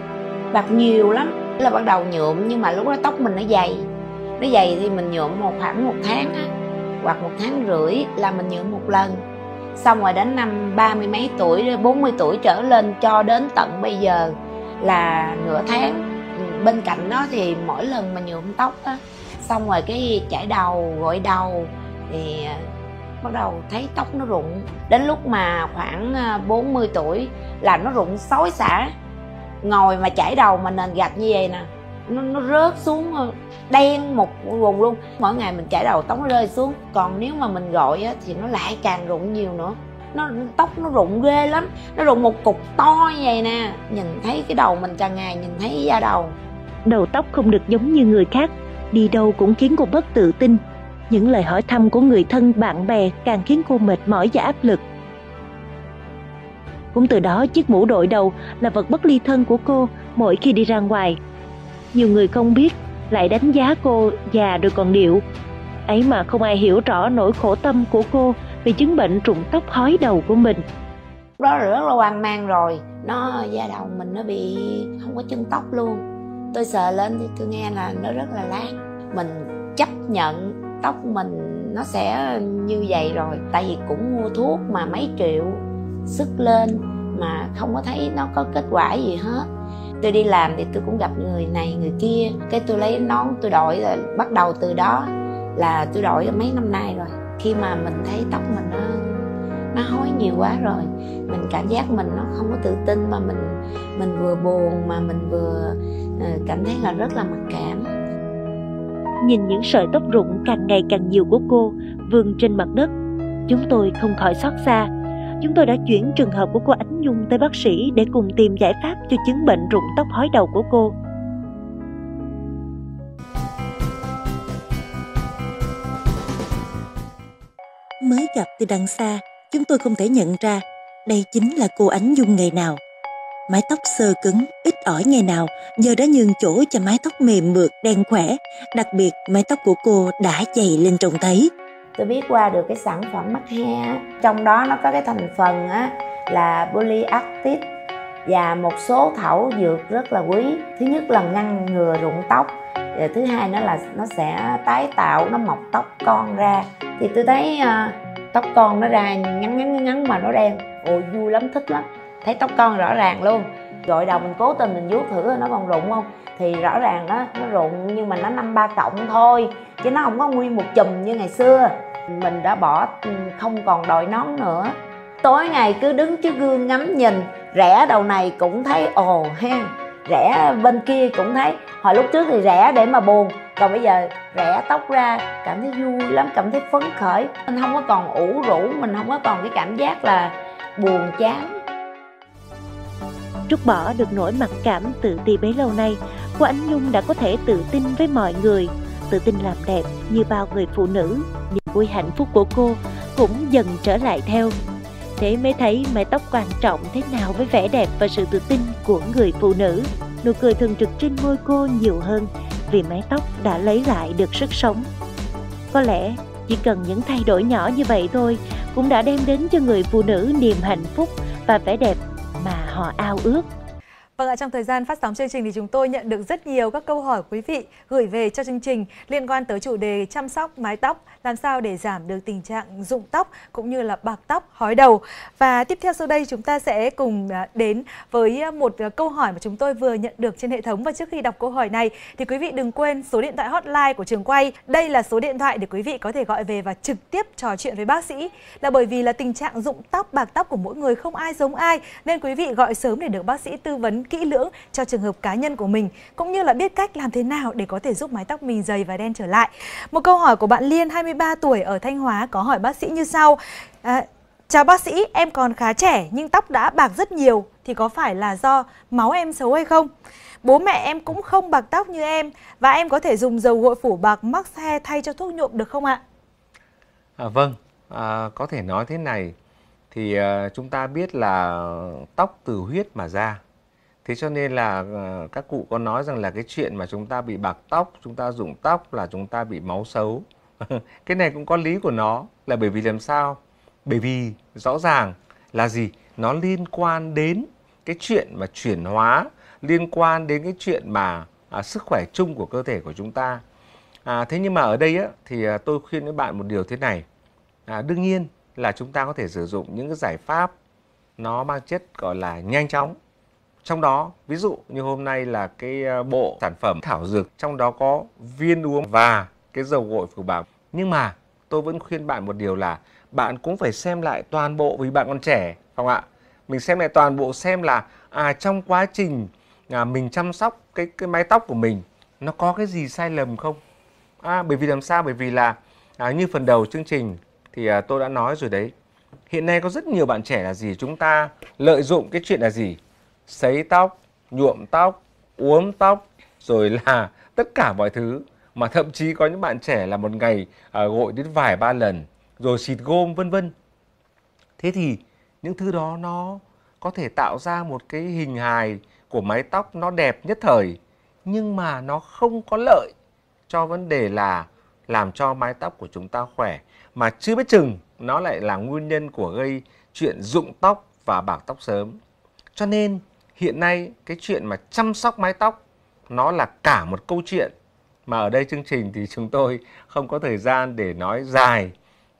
bạc nhiều lắm là bắt đầu nhuộm nhưng mà lúc đó tóc mình nó dày nó dày thì mình nhuộm một khoảng một tháng á hoặc một tháng rưỡi là mình nhuộm một lần xong rồi đến năm ba mươi mấy tuổi 40 tuổi trở lên cho đến tận bây giờ là nửa tháng bên cạnh đó thì mỗi lần mà nhuộm tóc á xong rồi cái chải đầu gội đầu thì à, bắt đầu thấy tóc nó rụng đến lúc mà khoảng 40 à, tuổi là nó rụng xói xả ngồi mà chảy đầu mà nền gạch như vậy nè nó, nó rớt xuống đen một vùng luôn mỗi ngày mình chảy đầu tóc nó rơi xuống còn nếu mà mình gọi á, thì nó lại càng rụng nhiều nữa nó tóc nó rụng ghê lắm nó rụng một cục to như vậy nè nhìn thấy cái đầu mình càng ngày nhìn thấy da đầu đầu tóc không được giống như người khác đi đâu cũng khiến cô bất tự tin những lời hỏi thăm của người thân bạn bè càng khiến cô mệt mỏi và áp lực cũng từ đó chiếc mũ đội đầu là vật bất ly thân của cô mỗi khi đi ra ngoài nhiều người không biết lại đánh giá cô già rồi còn điệu ấy mà không ai hiểu rõ nỗi khổ tâm của cô vì chứng bệnh trụng tóc hói đầu của mình đó rất là hoang mang rồi nó da đầu mình nó bị không có chân tóc luôn tôi sợ lên thì tôi nghe là nó rất là lát mình chấp nhận tóc mình nó sẽ như vậy rồi tại vì cũng mua thuốc mà mấy triệu sức lên mà không có thấy nó có kết quả gì hết tôi đi làm thì tôi cũng gặp người này người kia cái tôi lấy nón tôi đổi rồi bắt đầu từ đó là tôi đổi mấy năm nay rồi khi mà mình thấy tóc mình nó nó hói nhiều quá rồi mình cảm giác mình nó không có tự tin mà mình mình vừa buồn mà mình vừa ờ, cảm thấy là rất là mặc cảm nhìn những sợi tóc rụng càng ngày càng nhiều của cô vương trên mặt đất. Chúng tôi không khỏi xót xa. Chúng tôi đã chuyển trường hợp của cô Ánh Nhung tới bác sĩ để cùng tìm giải pháp cho chứng bệnh rụng tóc hói đầu của cô. Mới gặp từ đằng xa, chúng tôi không thể nhận ra đây chính là cô Ánh Dung ngày nào mái tóc sơ cứng, ít ỏi ngày nào, giờ đã nhường chỗ cho mái tóc mềm mượt, đen khỏe. Đặc biệt, mái tóc của cô đã dày lên trông thấy. Tôi biết qua được cái sản phẩm mắt he, trong đó nó có cái thành phần á, là polyacid và một số thảo dược rất là quý. Thứ nhất là ngăn ngừa rụng tóc, và thứ hai nó là nó sẽ tái tạo, nó mọc tóc con ra. Thì tôi thấy uh, tóc con nó ra ngắn ngắn ngắn mà nó đen, ồ vui lắm, thích lắm thấy tóc con rõ ràng luôn gội đầu mình cố tình mình vuốt thử nó còn rụng không thì rõ ràng đó nó rụng nhưng mà nó năm ba cộng thôi chứ nó không có nguyên một chùm như ngày xưa mình đã bỏ ừ, không còn đội nón nữa tối ngày cứ đứng trước gương ngắm nhìn rẻ đầu này cũng thấy ồ ha rẻ bên kia cũng thấy hồi lúc trước thì rẻ để mà buồn còn bây giờ rẽ tóc ra cảm thấy vui lắm cảm thấy phấn khởi mình không có còn ủ rũ mình không có còn cái cảm giác là buồn chán Trút bỏ được nỗi mặc cảm tự ti bấy lâu nay, cô Ánh Nhung đã có thể tự tin với mọi người, tự tin làm đẹp như bao người phụ nữ. Niềm vui hạnh phúc của cô cũng dần trở lại theo. Thế mới thấy mái tóc quan trọng thế nào với vẻ đẹp và sự tự tin của người phụ nữ. Nụ cười thường trực trên môi cô nhiều hơn vì mái tóc đã lấy lại được sức sống. Có lẽ chỉ cần những thay đổi nhỏ như vậy thôi cũng đã đem đến cho người phụ nữ niềm hạnh phúc và vẻ đẹp mà họ ao ước Vâng ạ, trong thời gian phát sóng chương trình thì chúng tôi nhận được rất nhiều các câu hỏi quý vị gửi về cho chương trình liên quan tới chủ đề chăm sóc mái tóc, làm sao để giảm được tình trạng rụng tóc cũng như là bạc tóc, hói đầu. Và tiếp theo sau đây chúng ta sẽ cùng à, đến với à, một à, câu hỏi mà chúng tôi vừa nhận được trên hệ thống và trước khi đọc câu hỏi này thì quý vị đừng quên số điện thoại hotline của trường quay. Đây là số điện thoại để quý vị có thể gọi về và trực tiếp trò chuyện với bác sĩ. Là bởi vì là tình trạng rụng tóc, bạc tóc của mỗi người không ai giống ai nên quý vị gọi sớm để được bác sĩ tư vấn kỹ lưỡng cho trường hợp cá nhân của mình cũng như là biết cách làm thế nào để có thể giúp mái tóc mình dày và đen trở lại. Một câu hỏi của bạn Liên 23 tuổi ở Thanh Hóa có hỏi bác sĩ như sau. À, Chào bác sĩ, em còn khá trẻ nhưng tóc đã bạc rất nhiều thì có phải là do máu em xấu hay không? Bố mẹ em cũng không bạc tóc như em và em có thể dùng dầu gội phủ bạc Max Hair thay cho thuốc nhuộm được không ạ? À, vâng, à, có thể nói thế này thì à, chúng ta biết là tóc từ huyết mà ra thế cho nên là ờ, các cụ có nói rằng là cái chuyện mà chúng ta bị bạc tóc chúng ta rụng tóc là chúng ta bị máu xấu cái này cũng có lý của nó là bởi vì làm sao bởi vì rõ ràng là gì nó liên quan đến cái chuyện mà chuyển hóa liên quan đến cái chuyện mà à, sức khỏe chung của cơ thể của chúng ta à, thế nhưng mà ở đây á, thì à, tôi khuyên với bạn một điều thế này à, đương nhiên là chúng ta có thể sử dụng những cái giải pháp nó mang chất gọi là nhanh chóng trong đó, ví dụ như hôm nay là cái ờ, bộ sản phẩm thảo dược, trong đó có viên uống và cái dầu gội phủ bạc. Nhưng mà tôi vẫn khuyên bạn một điều là bạn cũng phải xem lại toàn bộ vì bạn còn trẻ, không ạ? Mình xem lại toàn bộ xem là à trong quá trình à, mình chăm sóc cái cái mái tóc của mình nó có cái gì sai lầm không? À, bởi vì làm sao? Bởi vì là à, như phần đầu chương trình thì à, tôi đã nói rồi đấy. Hiện nay có rất nhiều bạn trẻ là gì? Chúng ta lợi dụng cái chuyện là gì? sấy tóc, nhuộm tóc, uống tóc, rồi là tất cả mọi thứ. Mà thậm chí có những bạn trẻ là một ngày à, gội đến vài ba lần, rồi xịt gôm vân vân. Thế thì những thứ đó nó có thể tạo ra một cái hình hài của mái tóc nó đẹp nhất thời nhưng mà nó không có lợi cho vấn đề là làm cho mái tóc của chúng ta khỏe mà chưa biết chừng nó lại là nguyên nhân của gây chuyện rụng tóc và bạc tóc sớm. Cho nên hiện nay cái chuyện mà chăm sóc mái tóc nó là cả một câu chuyện mà ở đây chương trình thì chúng tôi không có thời gian để nói dài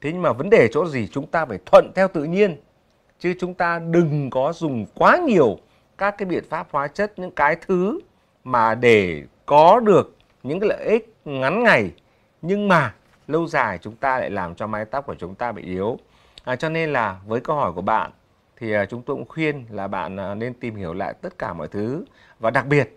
thế nhưng mà vấn đề chỗ gì chúng ta phải thuận theo tự nhiên chứ chúng ta đừng có dùng quá nhiều các cái biện pháp hóa chất những cái thứ mà để có được những cái lợi ích ngắn ngày nhưng mà lâu dài chúng ta lại làm cho mái tóc của chúng ta bị yếu à, cho nên là với câu hỏi của bạn thì à, chúng tôi cũng khuyên là bạn à, nên tìm hiểu lại tất cả mọi thứ và đặc biệt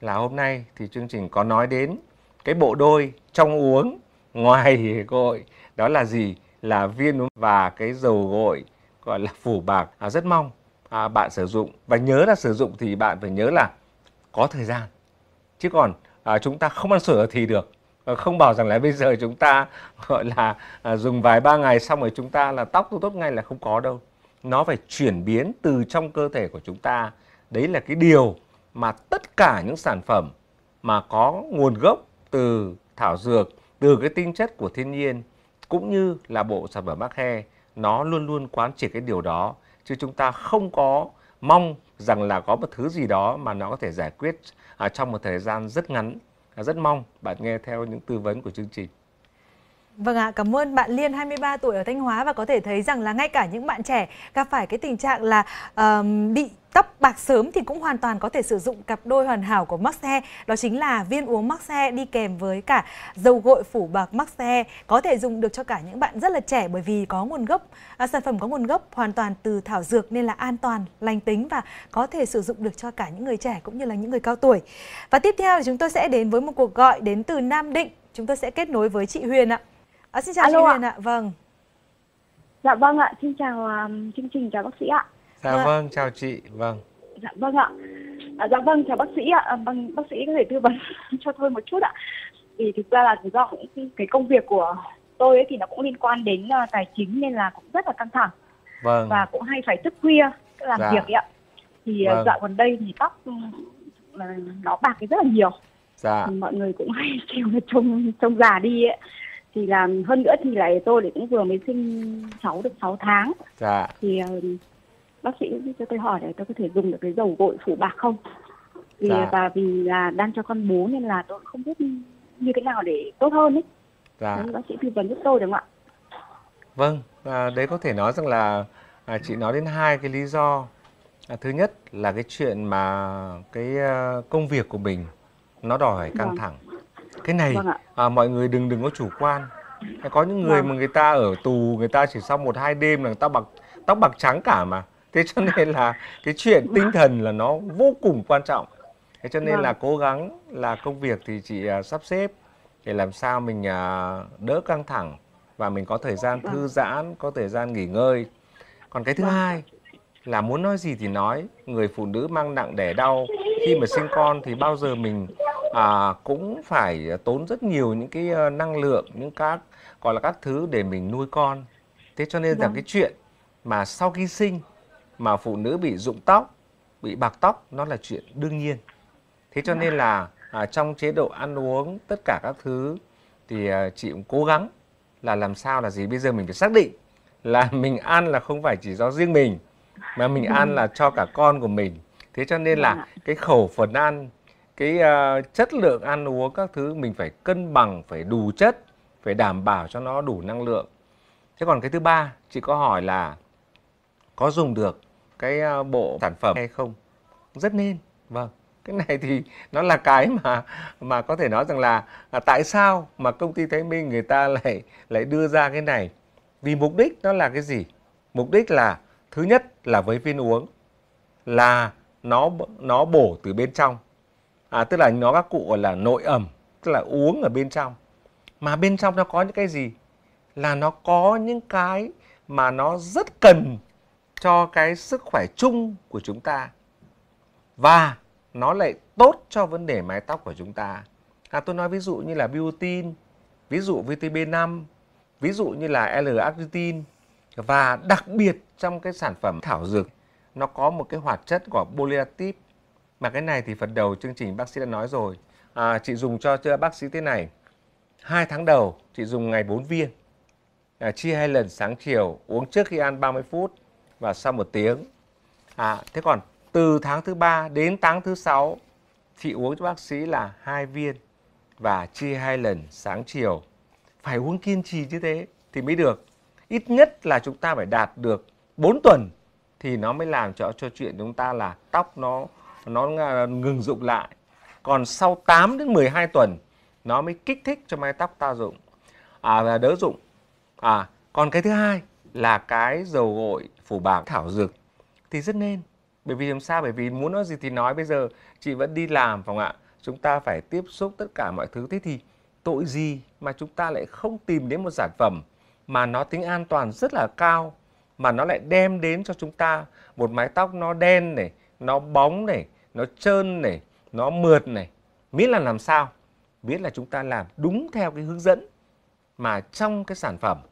là hôm nay thì chương trình có nói đến cái bộ đôi trong uống ngoài gội đó là gì là viên và cái dầu gội gọi là phủ bạc à, rất mong à, bạn sử dụng và nhớ là sử dụng thì bạn phải nhớ là có thời gian chứ còn à, chúng ta không ăn sửa thì được không bảo rằng là bây giờ chúng ta gọi là à, dùng vài ba ngày xong rồi chúng ta là tóc tốt ngay là không có đâu nó phải chuyển biến từ trong cơ thể của chúng ta đấy là cái điều mà tất cả những sản phẩm mà có nguồn gốc từ thảo dược từ cái tinh chất của thiên nhiên cũng như là bộ sản phẩm mắc he nó luôn luôn quán triệt cái điều đó chứ chúng ta không có mong rằng là có một thứ gì đó mà nó có thể giải quyết à, trong một thời gian rất ngắn à, rất mong bạn nghe theo những tư vấn của chương trình Vâng ạ, cảm ơn bạn Liên 23 tuổi ở Thanh Hóa và có thể thấy rằng là ngay cả những bạn trẻ gặp phải cái tình trạng là um, bị tóc bạc sớm thì cũng hoàn toàn có thể sử dụng cặp đôi hoàn hảo của Maxe. Đó chính là viên uống Maxe đi kèm với cả dầu gội phủ bạc Maxe. Có thể dùng được cho cả những bạn rất là trẻ bởi vì có nguồn gốc, à, sản phẩm có nguồn gốc hoàn toàn từ thảo dược nên là an toàn, lành tính và có thể sử dụng được cho cả những người trẻ cũng như là những người cao tuổi. Và tiếp theo chúng tôi sẽ đến với một cuộc gọi đến từ Nam Định. Chúng tôi sẽ kết nối với chị Huyền ạ. À, xin chào Alo chị Huyền ạ. ạ. Vâng. Dạ vâng ạ, xin chào um, chương trình chào bác sĩ ạ. Dạ vâng, vâng chào chị. Vâng. Dạ vâng ạ. À, dạ vâng chào bác sĩ ạ. À, vâng, bác sĩ có thể tư vấn cho tôi một chút ạ. Vì thực ra là do cái công việc của tôi ấy thì nó cũng liên quan đến uh, tài chính nên là cũng rất là căng thẳng. Vâng. Và cũng hay phải thức khuya làm dạ. việc ấy ạ. Thì à, vâng. dạo gần đây thì tóc ừ, nó bạc cái rất là nhiều. Dạ. mọi người cũng hay kêu là trông trông già đi ấy thì là hơn nữa thì lại tôi lại cũng vừa mới sinh cháu được 6 tháng dạ. thì uh, bác sĩ cho tôi hỏi để tôi có thể dùng được cái dầu gội phủ bạc không vì dạ. và vì là đang cho con bú nên là tôi không biết như thế nào để tốt hơn ấy dạ. Đấy, bác sĩ tư vấn giúp tôi được không ạ vâng à, đấy có thể nói rằng là à, chị nói đến hai cái lý do à, thứ nhất là cái chuyện mà cái uh, công việc của mình nó đòi hỏi căng vâng. thẳng cái này vâng à, mọi người đừng đừng có chủ quan có những người vâng. mà người ta ở tù người ta chỉ sau một hai đêm là người ta bạc tóc bạc trắng cả mà thế cho nên là cái chuyện tinh vâng. thần là nó vô cùng quan trọng thế cho nên vâng. là cố gắng là công việc thì chị uh, sắp xếp để làm sao mình uh, đỡ căng thẳng và mình có thời gian thư vâng. giãn có thời gian nghỉ ngơi còn cái thứ vâng. hai là muốn nói gì thì nói người phụ nữ mang nặng đẻ đau khi mà sinh con thì bao giờ mình à, cũng phải tốn rất nhiều những cái ờ, năng lượng những các gọi là các thứ để mình nuôi con thế cho nên rằng vâng. cái chuyện mà sau khi sinh mà phụ nữ bị rụng tóc bị bạc tóc nó là chuyện đương nhiên thế cho nên là à, trong chế độ ăn uống tất cả các thứ thì à, chị cũng cố gắng là làm sao là gì bây giờ mình phải xác định là mình ăn là không phải chỉ do riêng mình mà mình ăn vâng. là cho cả con của mình thế cho nên là vâng cái khẩu phần ăn cái uh, chất lượng ăn uống các thứ mình phải cân bằng phải đủ chất phải đảm bảo cho nó đủ năng lượng thế còn cái thứ ba chị có hỏi là có dùng được cái uh, bộ sản phẩm hay không rất nên vâng cái này thì nó là cái mà mà có thể nói rằng là à, tại sao mà công ty Thái Minh người ta lại lại đưa ra cái này vì mục đích nó là cái gì mục đích là thứ nhất là với viên uống là nó nó bổ từ bên trong à, tức là nó các cụ gọi là nội ẩm tức là uống ở bên trong mà bên trong nó có những cái gì là nó có những cái mà nó rất cần cho cái sức khỏe chung của chúng ta và nó lại tốt cho vấn đề mái tóc của chúng ta à, tôi nói ví dụ như là biotin ví dụ vitamin 5 ví dụ như là L-arginine và đặc biệt trong cái sản phẩm thảo dược nó có một cái hoạt chất của boliatip mà cái này thì phần đầu chương trình bác sĩ đã nói rồi à, chị dùng cho, chưa bác sĩ thế này hai tháng đầu chị dùng ngày 4 viên à, chia hai lần sáng chiều uống trước khi ăn 30 phút và sau một tiếng à, thế còn từ tháng thứ ba đến tháng thứ sáu chị uống cho bác sĩ là hai viên và chia hai lần sáng chiều phải uống kiên trì như thế thì mới được ít nhất là chúng ta phải đạt được 4 tuần thì nó mới làm cho cho chuyện chúng ta là tóc nó nó ngừng dụng lại còn sau 8 đến 12 tuần nó mới kích thích cho mái tóc ta dụng à là đỡ dụng à còn cái thứ hai là cái dầu gội phủ bạc thảo dược thì rất nên bởi vì làm sao bởi vì muốn nói gì thì nói bây giờ chị vẫn đi làm phòng ạ chúng ta phải tiếp xúc tất cả mọi thứ thế thì tội gì mà chúng ta lại không tìm đến một sản phẩm mà nó tính an toàn rất là cao mà nó lại đem đến cho chúng ta một mái tóc nó đen này nó bóng này, nó trơn này, nó mượt này. Miễn là làm sao? Miễn là chúng ta làm đúng theo cái hướng dẫn mà trong cái sản phẩm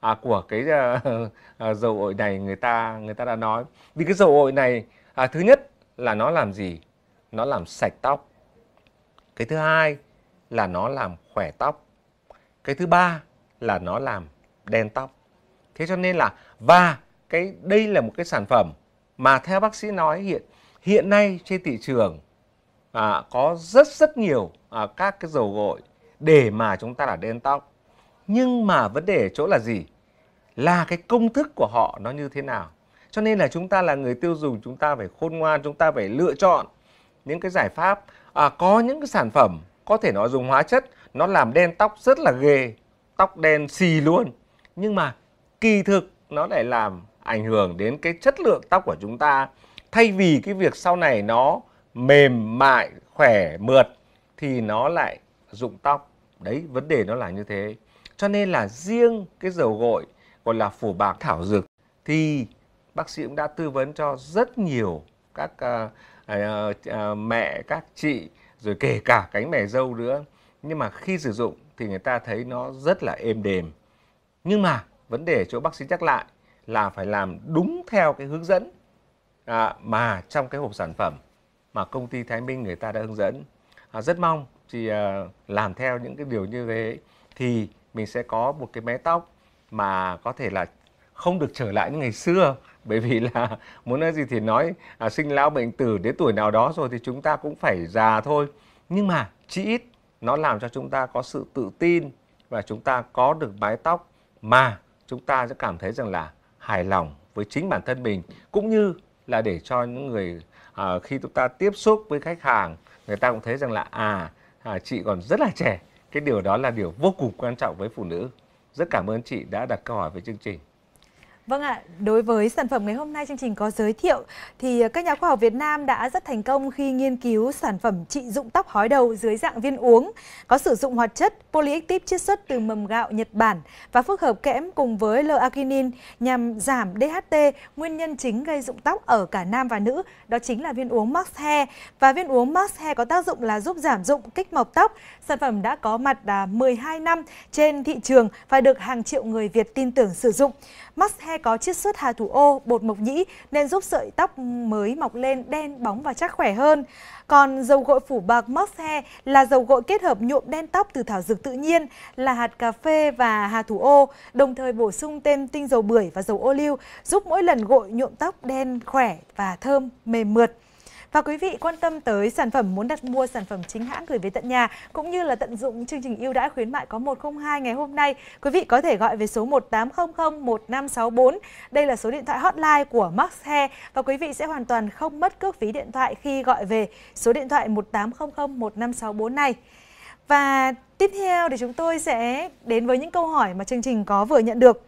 à, của cái uh, uh, dầu ổi này người ta người ta đã nói. Vì cái dầu ổi này à, thứ nhất là nó làm gì? Nó làm sạch tóc. Cái thứ hai là nó làm khỏe tóc. Cái thứ ba là nó làm đen tóc. Thế cho nên là và cái đây là một cái sản phẩm mà theo bác sĩ nói hiện hiện nay trên thị trường à, có rất rất nhiều à, các cái dầu gội để mà chúng ta là đen tóc nhưng mà vấn đề ở chỗ là gì là cái công thức của họ nó như thế nào cho nên là chúng ta là người tiêu dùng chúng ta phải khôn ngoan chúng ta phải lựa chọn những cái giải pháp à, có những cái sản phẩm có thể nói dùng hóa chất nó làm đen tóc rất là ghê tóc đen xì luôn nhưng mà kỳ thực nó lại làm ảnh hưởng đến cái chất lượng tóc của chúng ta thay vì cái việc sau này nó mềm mại khỏe mượt thì nó lại rụng tóc đấy vấn đề nó là như thế cho nên là riêng cái dầu gội gọi là phổ bạc thảo dược thì bác sĩ cũng đã tư vấn cho rất nhiều các uh, uh, uh, mẹ các chị rồi kể cả cánh mẻ dâu nữa nhưng mà khi sử dụng thì người ta thấy nó rất là êm đềm nhưng mà vấn đề chỗ bác sĩ nhắc lại là phải làm đúng theo cái hướng dẫn à, mà trong cái hộp sản phẩm mà công ty Thái Minh người ta đã hướng dẫn. À, rất mong chị à, làm theo những cái điều như thế thì mình sẽ có một cái mái tóc mà có thể là không được trở lại như ngày xưa bởi vì là muốn nói gì thì nói à, sinh lão bệnh tử đến tuổi nào đó rồi thì chúng ta cũng phải già thôi nhưng mà chỉ ít nó làm cho chúng ta có sự tự tin và chúng ta có được mái tóc mà chúng ta sẽ cảm thấy rằng là hài lòng với chính bản thân mình cũng như là để cho những người à, khi chúng ta tiếp xúc với khách hàng người ta cũng thấy rằng là à, à chị còn rất là trẻ cái điều đó là điều vô cùng quan trọng với phụ nữ rất cảm ơn chị đã đặt câu hỏi về chương trình Vâng ạ, đối với sản phẩm ngày hôm nay chương trình có giới thiệu thì các nhà khoa học Việt Nam đã rất thành công khi nghiên cứu sản phẩm trị dụng tóc hói đầu dưới dạng viên uống, có sử dụng hoạt chất polyactive chiết xuất từ mầm gạo Nhật Bản và phức hợp kẽm cùng với L-arginin nhằm giảm DHT, nguyên nhân chính gây rụng tóc ở cả nam và nữ, đó chính là viên uống Max Hair. Và viên uống Max Hair có tác dụng là giúp giảm rụng kích mọc tóc. Sản phẩm đã có mặt 12 à, năm trên thị trường và được hàng triệu người Việt tin tưởng sử dụng. Max Hair có chiết xuất hà thủ ô, bột mộc nhĩ nên giúp sợi tóc mới mọc lên đen bóng và chắc khỏe hơn. Còn dầu gội phủ bạc Moxhe là dầu gội kết hợp nhuộm đen tóc từ thảo dược tự nhiên là hạt cà phê và hà thủ ô, đồng thời bổ sung thêm tinh dầu bưởi và dầu ô liu giúp mỗi lần gội nhuộm tóc đen khỏe và thơm mềm mượt. Và quý vị quan tâm tới sản phẩm muốn đặt mua sản phẩm chính hãng gửi về tận nhà cũng như là tận dụng chương trình ưu đãi khuyến mại có 102 ngày hôm nay, quý vị có thể gọi về số 1800 1564. Đây là số điện thoại hotline của Max Hair và quý vị sẽ hoàn toàn không mất cước phí điện thoại khi gọi về số điện thoại 1800 1564 này. Và tiếp theo thì chúng tôi sẽ đến với những câu hỏi mà chương trình có vừa nhận được.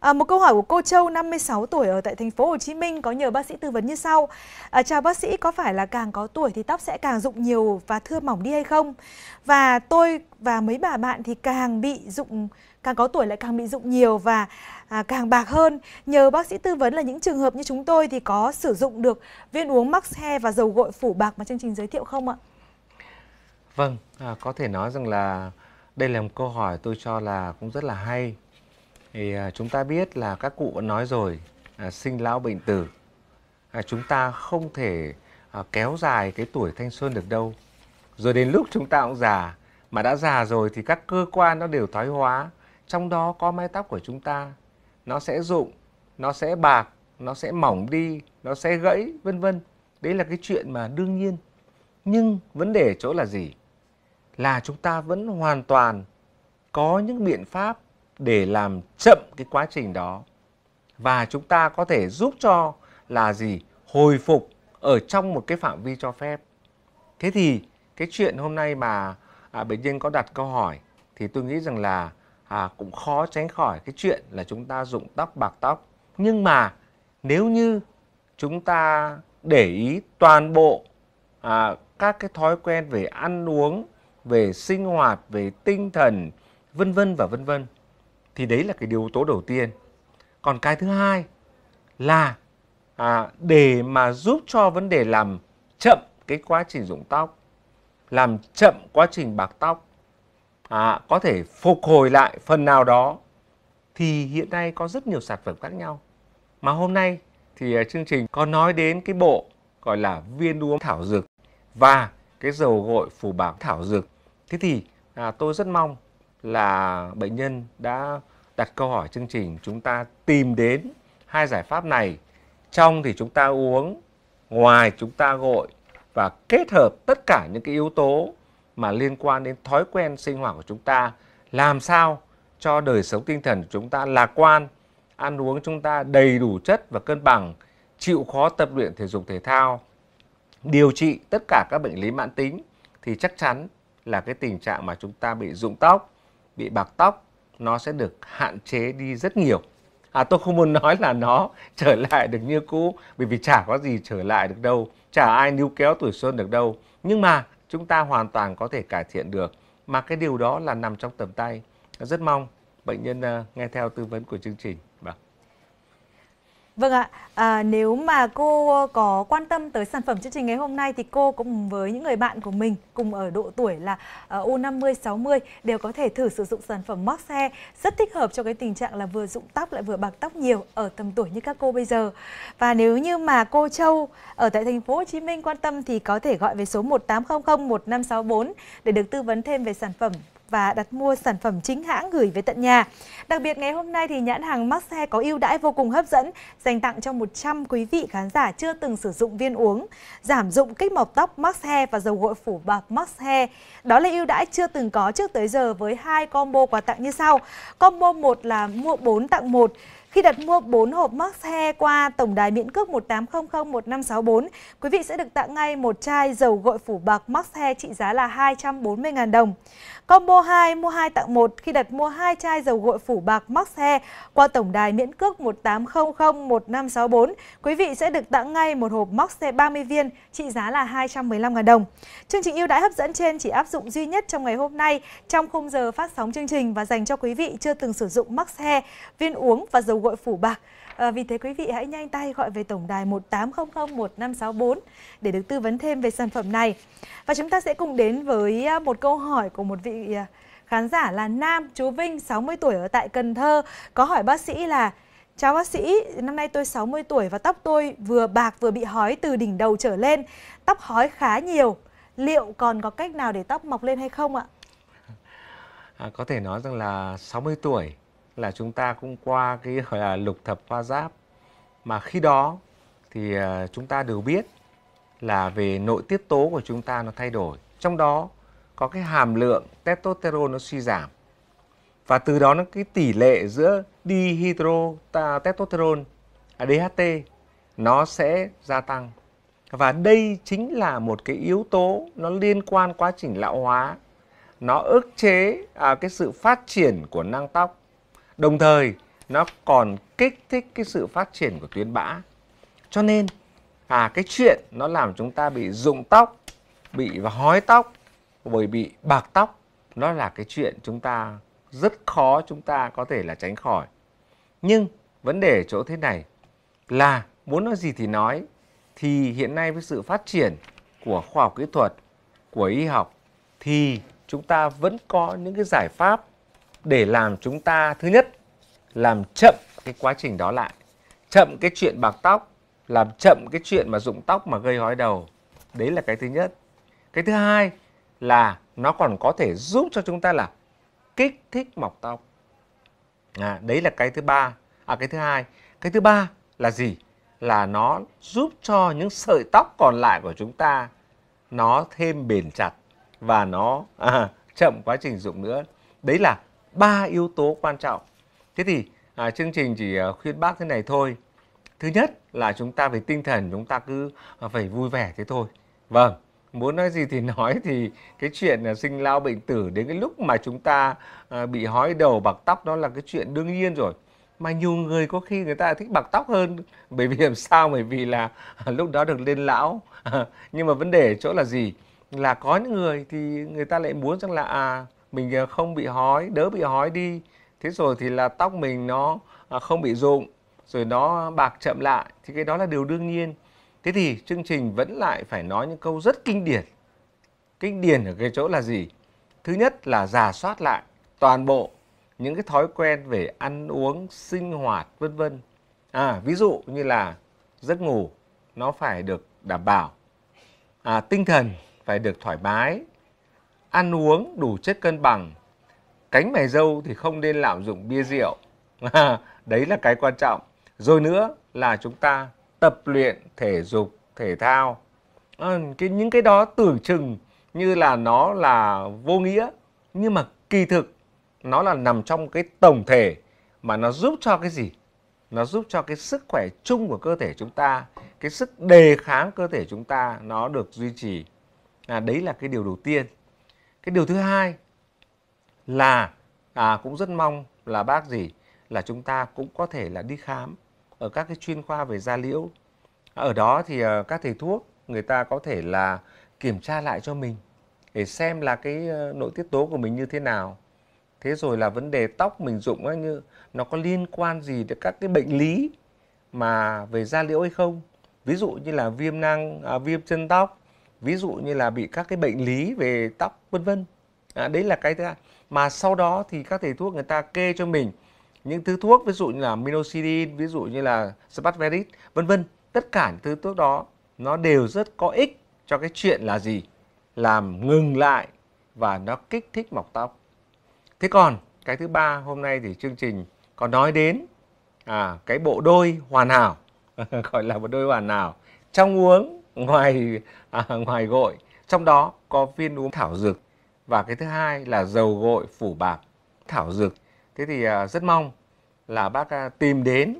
À, một câu hỏi của cô Châu 56 tuổi ở tại thành phố Hồ Chí Minh có nhờ bác sĩ tư vấn như sau. À, chào bác sĩ, có phải là càng có tuổi thì tóc sẽ càng rụng nhiều và thưa mỏng đi hay không? Và tôi và mấy bà bạn thì càng bị rụng càng có tuổi lại càng bị rụng nhiều và à, càng bạc hơn. Nhờ bác sĩ tư vấn là những trường hợp như chúng tôi thì có sử dụng được viên uống Max Hair và dầu gội phủ bạc mà chương trình giới thiệu không ạ? Vâng, à, có thể nói rằng là đây là một câu hỏi tôi cho là cũng rất là hay thì à, chúng ta biết là các cụ vẫn nói rồi à, sinh lão bệnh tử à, chúng ta không thể à, kéo dài cái tuổi thanh xuân được đâu rồi đến lúc chúng ta cũng già mà đã già rồi thì các cơ quan nó đều thoái hóa trong đó có mái tóc của chúng ta nó sẽ rụng nó sẽ bạc nó sẽ mỏng đi nó sẽ gãy vân vân đấy là cái chuyện mà đương nhiên nhưng vấn đề chỗ là gì là chúng ta vẫn hoàn toàn có những biện pháp để làm chậm cái quá trình đó và chúng ta có thể giúp cho là gì hồi phục ở trong một cái phạm vi cho phép thế thì cái chuyện hôm nay mà à, bệnh nhân có đặt câu hỏi thì tôi nghĩ rằng là à, cũng khó tránh khỏi cái chuyện là chúng ta dụng tóc bạc tóc nhưng mà nếu như chúng ta để ý toàn bộ à, các cái thói quen về ăn uống về sinh hoạt về tinh thần vân vân và vân vân thì đấy là cái yếu tố đầu tiên còn cái thứ hai là à, để mà giúp cho vấn đề làm chậm cái quá trình rụng tóc làm chậm quá trình bạc tóc à, có thể phục hồi lại phần nào đó thì hiện nay có rất nhiều sản phẩm khác nhau mà hôm nay thì à, chương trình có nói đến cái bộ gọi là viên uống thảo dược và cái dầu gội phủ bạc thảo dược thế thì à, tôi rất mong là bệnh nhân đã đặt câu hỏi chương trình chúng ta tìm đến hai giải pháp này trong thì chúng ta uống ngoài chúng ta gội và kết hợp tất cả những cái yếu tố mà liên quan đến thói quen sinh hoạt của chúng ta làm sao cho đời sống tinh thần của chúng ta lạc quan ăn uống chúng ta đầy đủ chất và cân bằng chịu khó tập luyện thể dục thể thao điều trị tất cả các bệnh lý mãn tính thì chắc chắn là cái tình trạng mà chúng ta bị rụng tóc bị bạc tóc nó sẽ được hạn chế đi rất nhiều à tôi không muốn nói là nó trở lại được như cũ bởi vì chả có gì trở lại được đâu chả ai níu kéo tuổi xuân được đâu nhưng mà chúng ta hoàn toàn có thể cải thiện được mà cái điều đó là nằm trong tầm tay rất mong bệnh nhân à, nghe theo tư vấn của chương trình Vâng ạ, à, nếu mà cô có quan tâm tới sản phẩm chương trình ngày hôm nay thì cô cũng với những người bạn của mình cùng ở độ tuổi là uh, U50, 60 đều có thể thử sử dụng sản phẩm Max Hair rất thích hợp cho cái tình trạng là vừa rụng tóc lại vừa bạc tóc nhiều ở tầm tuổi như các cô bây giờ. Và nếu như mà cô Châu ở tại thành phố Hồ Chí Minh quan tâm thì có thể gọi về số 1800 1564 để được tư vấn thêm về sản phẩm và đặt mua sản phẩm chính hãng gửi về tận nhà. Đặc biệt ngày hôm nay thì nhãn hàng Maxxe có ưu đãi vô cùng hấp dẫn dành tặng cho 100 quý vị khán giả chưa từng sử dụng viên uống, giảm dụng kích mọc tóc Maxxe và dầu gội phủ bạc Maxxe. Đó là ưu đãi chưa từng có trước tới giờ với hai combo quà tặng như sau. Combo 1 là mua 4 tặng 1 khi đặt mua 4 hộp Max Hair qua tổng đài miễn cước 1800 1564, quý vị sẽ được tặng ngay một chai dầu gội phủ bạc Max Hair trị giá là 240.000 đồng. Combo 2 mua 2 tặng 1 khi đặt mua 2 chai dầu gội phủ bạc Max Hair qua tổng đài miễn cước 1800 1564, quý vị sẽ được tặng ngay một hộp Max Hair 30 viên trị giá là 215.000 đồng. Chương trình ưu đãi hấp dẫn trên chỉ áp dụng duy nhất trong ngày hôm nay trong khung giờ phát sóng chương trình và dành cho quý vị chưa từng sử dụng Max Hair, viên uống và dầu gội phủ bạc. À, vì thế quý vị hãy nhanh tay gọi về tổng đài 1800 1564 để được tư vấn thêm về sản phẩm này. Và chúng ta sẽ cùng đến với ờ, một câu hỏi của một vị ờ, khán giả là Nam, chú Vinh, 60 tuổi ở tại Cần Thơ, có hỏi bác sĩ là Chào bác sĩ, năm nay tôi 60 tuổi và tóc tôi vừa bạc vừa bị hói từ đỉnh đầu trở lên, tóc hói khá nhiều. Liệu còn có cách nào để tóc mọc lên hay không ạ? À, có thể nói rằng là 60 tuổi là chúng ta cũng qua cái gọi là lục thập hoa giáp mà khi đó thì ờ, chúng ta đều biết là về nội tiết tố của chúng ta nó thay đổi trong đó có cái hàm lượng testosterone nó suy giảm và từ đó nó cái tỷ lệ giữa dihydro testosterone à, DHT nó sẽ gia tăng và đây chính là một cái yếu tố nó liên quan quá trình lão hóa nó ức chế à, cái sự phát triển của nang tóc Đồng thời nó còn kích thích cái sự phát triển của tuyến bã. Cho nên à cái chuyện nó làm chúng ta bị rụng tóc, bị và hói tóc, bởi bị bạc tóc nó là cái chuyện chúng ta rất khó chúng ta có thể là tránh khỏi. Nhưng vấn đề chỗ thế này là muốn nói gì thì nói thì hiện nay với sự phát triển của khoa học kỹ thuật, của y học thì chúng ta vẫn có những cái giải pháp để làm chúng ta thứ nhất làm chậm cái quá trình đó lại chậm cái chuyện bạc tóc làm chậm cái chuyện mà rụng tóc mà gây hói đầu đấy là cái thứ nhất cái thứ hai là nó còn có thể giúp cho chúng ta là kích thích mọc tóc à, đấy là cái thứ ba à cái thứ hai cái thứ ba là gì là nó giúp cho những sợi tóc còn lại của chúng ta nó thêm bền chặt và nó à, chậm quá trình dụng nữa đấy là ba yếu tố quan trọng thế thì à, chương trình chỉ à, khuyên bác thế này thôi thứ nhất là chúng ta về tinh thần chúng ta cứ à, phải vui vẻ thế thôi vâng muốn nói gì thì nói thì cái chuyện là sinh lao bệnh tử đến cái lúc mà chúng ta à, bị hói đầu bạc tóc đó là cái chuyện đương nhiên rồi mà nhiều người có khi người ta thích bạc tóc hơn bởi vì làm sao bởi vì là à, lúc đó được lên lão nhưng mà vấn đề ở chỗ là gì là có những người thì người ta lại muốn rằng là à, mình à, không bị hói đỡ bị hói đi thế rồi thì là tóc mình nó à, không bị rụng rồi nó bạc chậm lại thì cái đó là điều đương nhiên thế thì chương trình vẫn lại phải nói những câu rất kinh điển kinh điển ở cái chỗ là gì thứ nhất là giả soát lại toàn bộ những cái thói quen về ăn uống sinh hoạt vân vân à ví dụ như là giấc ngủ nó phải được đảm bảo à, tinh thần phải được thoải mái ăn uống đủ chất cân bằng cánh mày dâu thì không nên lạm dụng bia rượu đấy là cái quan trọng rồi nữa là chúng ta tập luyện thể dục thể thao à, cái, những cái đó tưởng chừng như là nó là vô nghĩa nhưng mà kỳ thực nó là nằm trong cái tổng thể mà nó giúp cho cái gì nó giúp cho cái sức khỏe chung của cơ thể chúng ta cái sức đề kháng cơ thể chúng ta nó được duy trì à, đấy là cái điều đầu tiên cái điều thứ hai là à, cũng rất mong là bác gì là chúng ta cũng có thể là đi khám ở các cái chuyên khoa về da liễu ở đó thì uh, các thầy thuốc người ta có thể là kiểm tra lại cho mình để xem là cái ờ, nội tiết tố của mình như thế nào thế rồi là vấn đề tóc mình dụng ấy như nó có liên quan gì đến các cái bệnh lý mà về da liễu hay không ví dụ như là viêm nang à, viêm chân tóc ví dụ như là bị các cái bệnh lý về tóc vân vân à, đấy là cái thứ hai mà sau đó thì các thầy thuốc người ta kê cho mình những thứ thuốc ví dụ như là minoxidil ví dụ như là spatverit vân vân tất cả những thứ thuốc đó nó đều rất có ích cho cái chuyện là gì làm ngừng lại và nó kích thích mọc tóc thế còn cái thứ ba hôm nay thì chương trình có nói đến à, cái bộ đôi hoàn hảo gọi là bộ đôi hoàn hảo trong uống ngoài à, ngoài gội trong đó có viên uống thảo dược và cái thứ hai là dầu gội phủ bạc thảo dược thế thì à, rất mong là bác à, tìm đến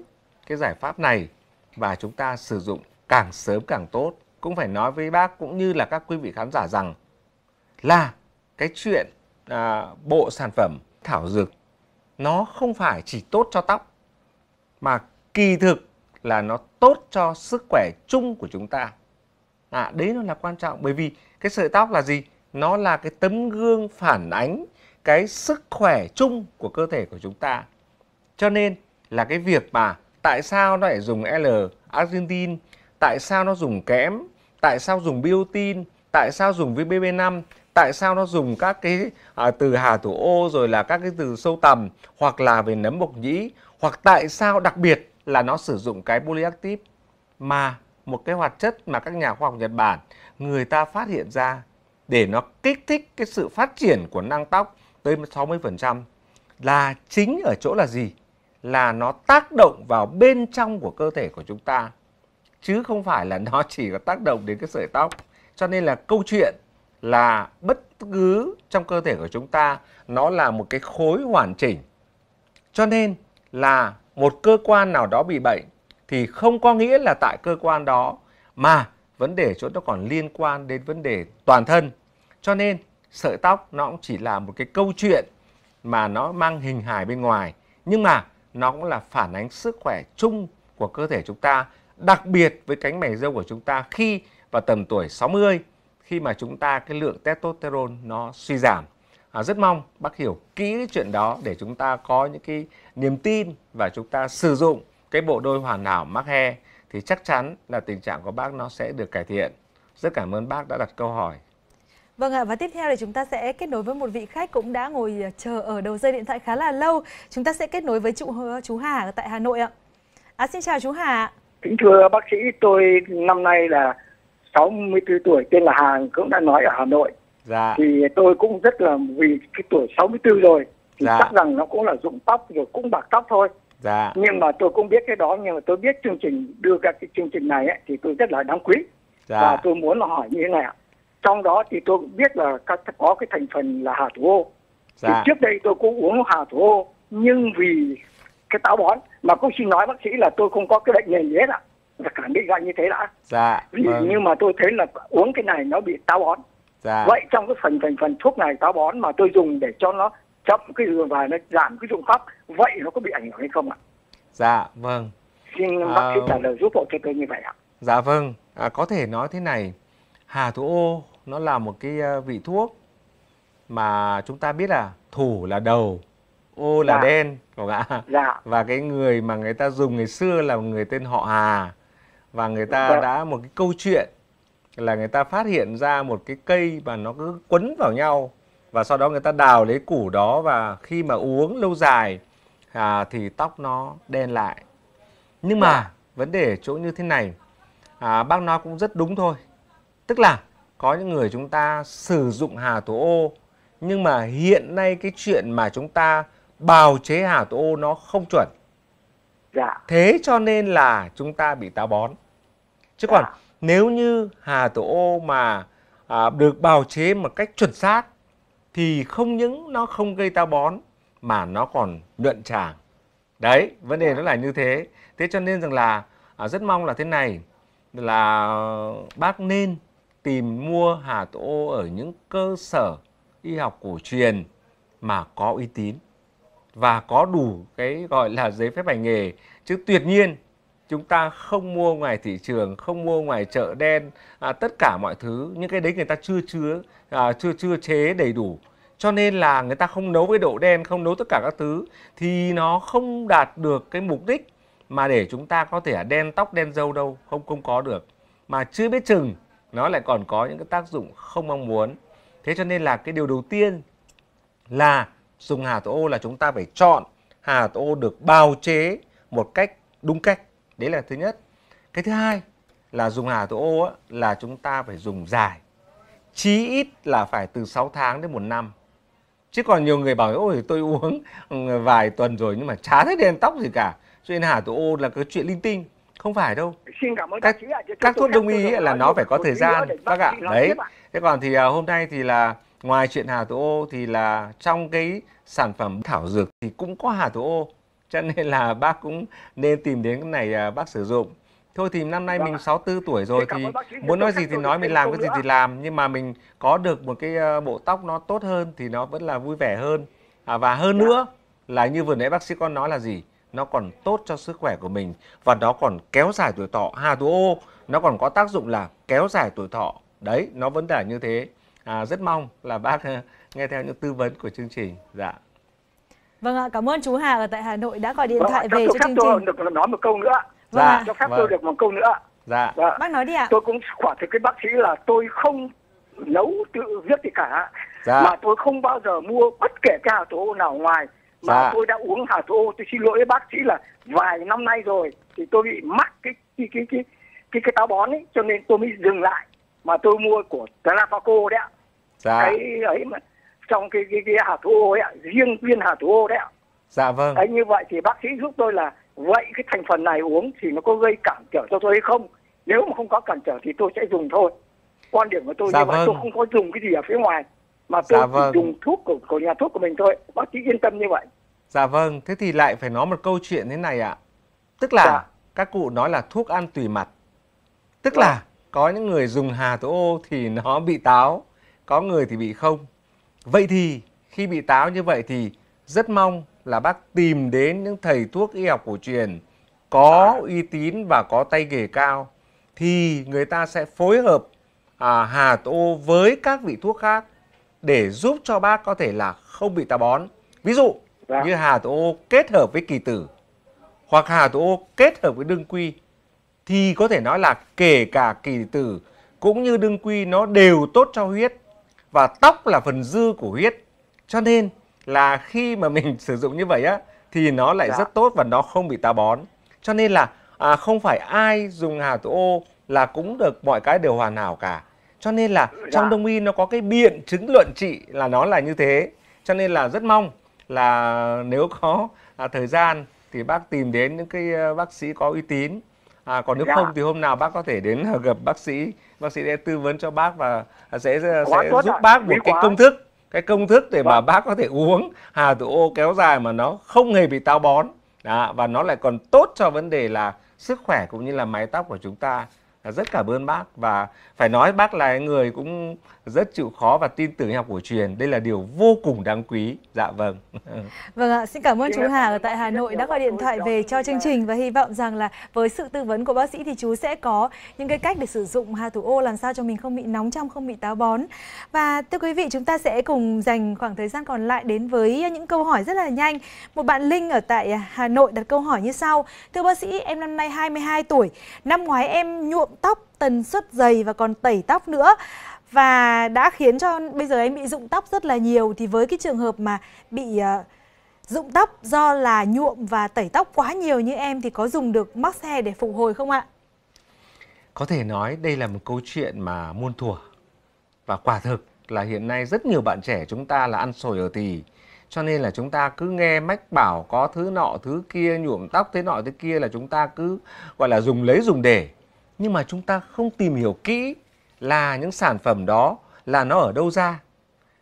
cái giải pháp này và chúng ta sử dụng càng sớm càng tốt cũng phải nói với bác cũng như là các quý vị khán giả rằng là cái chuyện à, bộ sản phẩm thảo dược nó không phải chỉ tốt cho tóc mà kỳ thực là nó tốt cho sức khỏe chung của chúng ta à, đấy nó là quan trọng bởi vì cái sợi tóc là gì nó là cái tấm gương phản ánh cái sức khỏe chung của cơ thể của chúng ta cho nên là cái việc mà tại sao nó lại dùng L arginine tại sao nó dùng kẽm tại sao dùng biotin tại sao dùng VBB5 tại sao nó dùng các cái à, từ hà thủ ô rồi là các cái từ sâu tầm hoặc là về nấm mộc nhĩ hoặc tại sao đặc biệt là nó sử dụng cái polyactive mà một cái hoạt chất mà các nhà khoa học Nhật Bản người ta phát hiện ra để nó kích thích cái sự phát triển của năng tóc tới 60% là chính ở chỗ là gì? Là nó tác động vào bên trong của cơ thể của chúng ta chứ không phải là nó chỉ có tác động đến cái sợi tóc. Cho nên là câu chuyện là bất cứ trong cơ thể của chúng ta nó là một cái khối hoàn chỉnh. Cho nên là một cơ quan nào đó bị bệnh thì không có nghĩa là tại cơ quan đó mà vấn đề chỗ nó còn liên quan đến vấn đề toàn thân. Cho nên sợi tóc nó cũng chỉ là một cái câu chuyện mà nó mang hình hài bên ngoài nhưng mà nó cũng là phản ánh sức khỏe chung của cơ thể chúng ta, đặc biệt với cánh mày râu của chúng ta khi vào tầm tuổi 60 khi mà chúng ta cái lượng testosterone nó suy giảm. À, rất mong bác hiểu kỹ cái chuyện đó để chúng ta có những cái niềm tin và chúng ta sử dụng cái bộ đôi hoàn hảo mắc he thì chắc chắn là tình trạng của bác nó sẽ được cải thiện. Rất cảm ơn bác đã đặt câu hỏi. Vâng ạ, và tiếp theo thì chúng ta sẽ kết nối với một vị khách cũng đã ngồi chờ ở đầu dây điện thoại khá là lâu. Chúng ta sẽ kết nối với chú, chú Hà ở tại Hà Nội ạ. À, xin chào chú Hà. Kính thưa bác sĩ, tôi năm nay là 64 tuổi, tên là Hàng, cũng đã nói ở Hà Nội. Dạ. Thì tôi cũng rất là vì cái tuổi 64 rồi, thì dạ. chắc rằng nó cũng là rụng tóc rồi cũng bạc tóc thôi. Dạ. Nhưng mà tôi cũng biết cái đó nhưng mà tôi biết chương trình đưa các cái chương trình này ấy, thì tôi rất là đáng quý. Dạ. Và tôi muốn hỏi như thế này ạ. Trong đó thì tôi biết là có cái thành phần là hạt thủ ô. Dạ. Thì trước đây tôi cũng uống hạt thủ ô nhưng vì cái táo bón mà cũng xin nói bác sĩ là tôi không có cái bệnh nền gì hết ạ. Và cảm định ra như thế đã. Dạ. Vì, vâng. Nhưng mà tôi thấy là uống cái này nó bị táo bón. Dạ. Vậy trong cái phần thành phần thuốc này táo bón mà tôi dùng để cho nó chậm cái đường và nó giảm cái dụng pháp vậy nó có bị ảnh hưởng hay không ạ? Dạ vâng. Xin bác ờ, sĩ trả lời giúp hộ cho tôi như vậy ạ. Dạ vâng, à, có thể nói thế này, hà thủ ô nó là một cái ờ, vị thuốc mà chúng ta biết là thủ là đầu, ô là dạ. đen, không ạ? Dạ. Và cái người mà người ta dùng ngày xưa là người tên họ Hà và người ta dạ. đã một cái câu chuyện là người ta phát hiện ra một cái cây mà nó cứ quấn vào nhau và sau đó người ta đào lấy củ đó và khi mà uống lâu dài à, thì tóc nó đen lại nhưng mà dạ. vấn đề chỗ như thế này à, bác nói cũng rất đúng thôi tức là có những người chúng ta sử dụng hà thủ ô nhưng mà hiện nay cái chuyện mà chúng ta bào chế hà thủ ô nó không chuẩn dạ. thế cho nên là chúng ta bị táo bón chứ dạ. còn nếu như hà thủ ô mà à, được bào chế một cách chuẩn xác thì không những nó không gây táo bón mà nó còn nhuận tràng đấy vấn đề nó là như thế thế cho nên rằng là à, rất mong là thế này là bác nên tìm mua hà tổ ô ở những cơ sở y học cổ truyền mà có uy tín và có đủ cái gọi là giấy phép hành nghề chứ tuyệt nhiên chúng ta không mua ngoài thị trường không mua ngoài chợ đen à, tất cả mọi thứ những cái đấy người ta chưa chứa à, chưa chưa chế đầy đủ cho nên là người ta không nấu với độ đen không nấu tất cả các thứ thì nó không đạt được cái mục đích mà để chúng ta có thể đen tóc đen dâu đâu không không có được mà chưa biết chừng nó lại còn có những cái tác dụng không mong muốn thế cho nên là cái điều đầu tiên là dùng hà tổ ô là chúng ta phải chọn hà tổ ô được bào chế một cách đúng cách đấy là thứ nhất cái thứ hai là dùng hà thủ ô á, là chúng ta phải dùng dài chí ít là phải từ 6 tháng đến một năm chứ còn nhiều người bảo ôi tôi uống ừ, vài tuần rồi nhưng mà chả thấy đèn tóc gì cả cho nên hà thủ ô là cái chuyện linh tinh không phải đâu Xin cảm ơn các, ạ, các thuốc đông y là nó phải có thời gian các ạ đấy thế còn thì à, hôm nay thì là ngoài chuyện hà thủ ô thì là trong cái sản phẩm thảo dược thì cũng có hà thủ ô cho nên là bác cũng nên tìm đến cái này à, bác sử dụng thôi thì năm nay vâng. mình 64 tuổi rồi thì muốn nói gì thì nói mình làm cái gì thì làm nhưng mà mình có được một cái à, bộ tóc nó tốt hơn thì nó vẫn là vui vẻ hơn à, và hơn dạ. nữa là như vừa nãy bác sĩ con nói là gì nó còn tốt cho sức khỏe của mình và nó còn kéo dài tuổi thọ hà 2 ô, nó còn có tác dụng là kéo dài tuổi thọ đấy nó vẫn là như thế à, rất mong là bác à, nghe theo những tư vấn của chương trình dạ Vâng ạ, cảm ơn chú Hà ở tại Hà Nội đã gọi điện vâng thoại ạ, về cho, cho chương trình. Tôi được nói một câu nữa. Vâng dạ, Cho phép vâng. tôi được một câu nữa. Dạ. dạ. Bác nói đi ạ. Tôi cũng quả thực cái bác sĩ là tôi không nấu tự viết gì cả. Dạ. Mà tôi không bao giờ mua bất kể cái hạt tố nào ngoài. Mà dạ. tôi đã uống hạt tố, tôi xin lỗi bác sĩ là vài năm nay rồi thì tôi bị mắc cái cái cái cái cái, cái táo bón ấy cho nên tôi mới dừng lại mà tôi mua của Trafaco đấy ạ. Dạ. Cái ấy mà trong cái cái, cái hà thủ ô ấy riêng viên hà thủ ô đấy ạ dạ vâng đấy, như vậy thì bác sĩ giúp tôi là vậy cái thành phần này uống thì nó có gây cản trở cho tôi hay không nếu mà không có cản trở thì tôi sẽ dùng thôi quan điểm của tôi dạ như vâng. vậy tôi vâng. không có dùng cái gì ở phía ngoài mà dạ tôi dạ vâng. dùng thuốc của, của nhà thuốc của mình thôi bác sĩ yên tâm như vậy dạ vâng thế thì lại phải nói một câu chuyện thế này ạ tức là dạ. các cụ nói là thuốc ăn tùy mặt tức dạ. là có những người dùng hà thủ ô thì nó bị táo có người thì bị không Vậy thì khi bị táo như vậy thì rất mong là bác tìm đến những thầy thuốc y học cổ truyền có uy tín và có tay nghề cao thì người ta sẽ phối hợp à, hà tô với các vị thuốc khác để giúp cho bác có thể là không bị táo bón. Ví dụ dạ. như hà tô kết hợp với kỳ tử hoặc hà tô kết hợp với đương quy thì có thể nói là kể cả kỳ tử cũng như đương quy nó đều tốt cho huyết và tóc là phần dư của huyết cho nên là khi mà mình sử dụng như vậy á thì nó lại dạ. rất tốt và nó không bị táo bón cho nên là à, không phải ai dùng hà thủ ô là cũng được mọi cái đều hoàn hảo cả cho nên là dạ. trong đông y nó có cái biện chứng luận trị là nó là như thế cho nên là rất mong là nếu có à, thời gian thì bác tìm đến những cái à, bác sĩ có uy tín À, còn nếu dạ. không thì hôm nào bác có thể đến à, gặp bác sĩ, bác sĩ sẽ tư vấn cho bác và à, sẽ à, sẽ giúp rồi. bác một cái công thức, cái công thức để vâng. mà bác có thể uống hà tử ô kéo dài mà nó không hề bị táo bón. Đó, và nó lại còn tốt cho vấn đề là sức khỏe cũng như là mái tóc của chúng ta rất cảm ơn bác và phải nói bác là người cũng rất chịu khó và tin tưởng học cổ truyền đây là điều vô cùng đáng quý dạ vâng vâng ạ xin cảm ơn chú Hà ở tại Hà Nội đã gọi điện thoại về cho chương trình và hy vọng rằng là với sự tư vấn của bác sĩ thì chú sẽ có những cái cách để sử dụng hà thủ ô làm sao cho mình không bị nóng trong không bị táo bón và thưa quý vị chúng ta sẽ cùng dành khoảng thời gian còn lại đến với những câu hỏi rất là nhanh một bạn Linh ở tại Hà Nội đặt câu hỏi như sau thưa bác sĩ em năm nay 22 tuổi năm ngoái em nhuộm tóc tần suất dày và còn tẩy tóc nữa và đã khiến cho bây giờ em bị rụng tóc rất là nhiều thì với cái trường hợp mà bị uh, tóc do là nhuộm và tẩy tóc quá nhiều như em thì có dùng được mắc xe để phục hồi không ạ? Có thể nói đây là một câu chuyện mà muôn thuở và quả thực là hiện nay rất nhiều bạn trẻ chúng ta là ăn sồi ở tỳ cho nên là chúng ta cứ nghe mách bảo có thứ nọ thứ kia nhuộm tóc thế nọ thế kia là chúng ta cứ gọi là dùng lấy dùng để nhưng mà chúng ta không tìm hiểu kỹ là những sản phẩm đó là nó ở đâu ra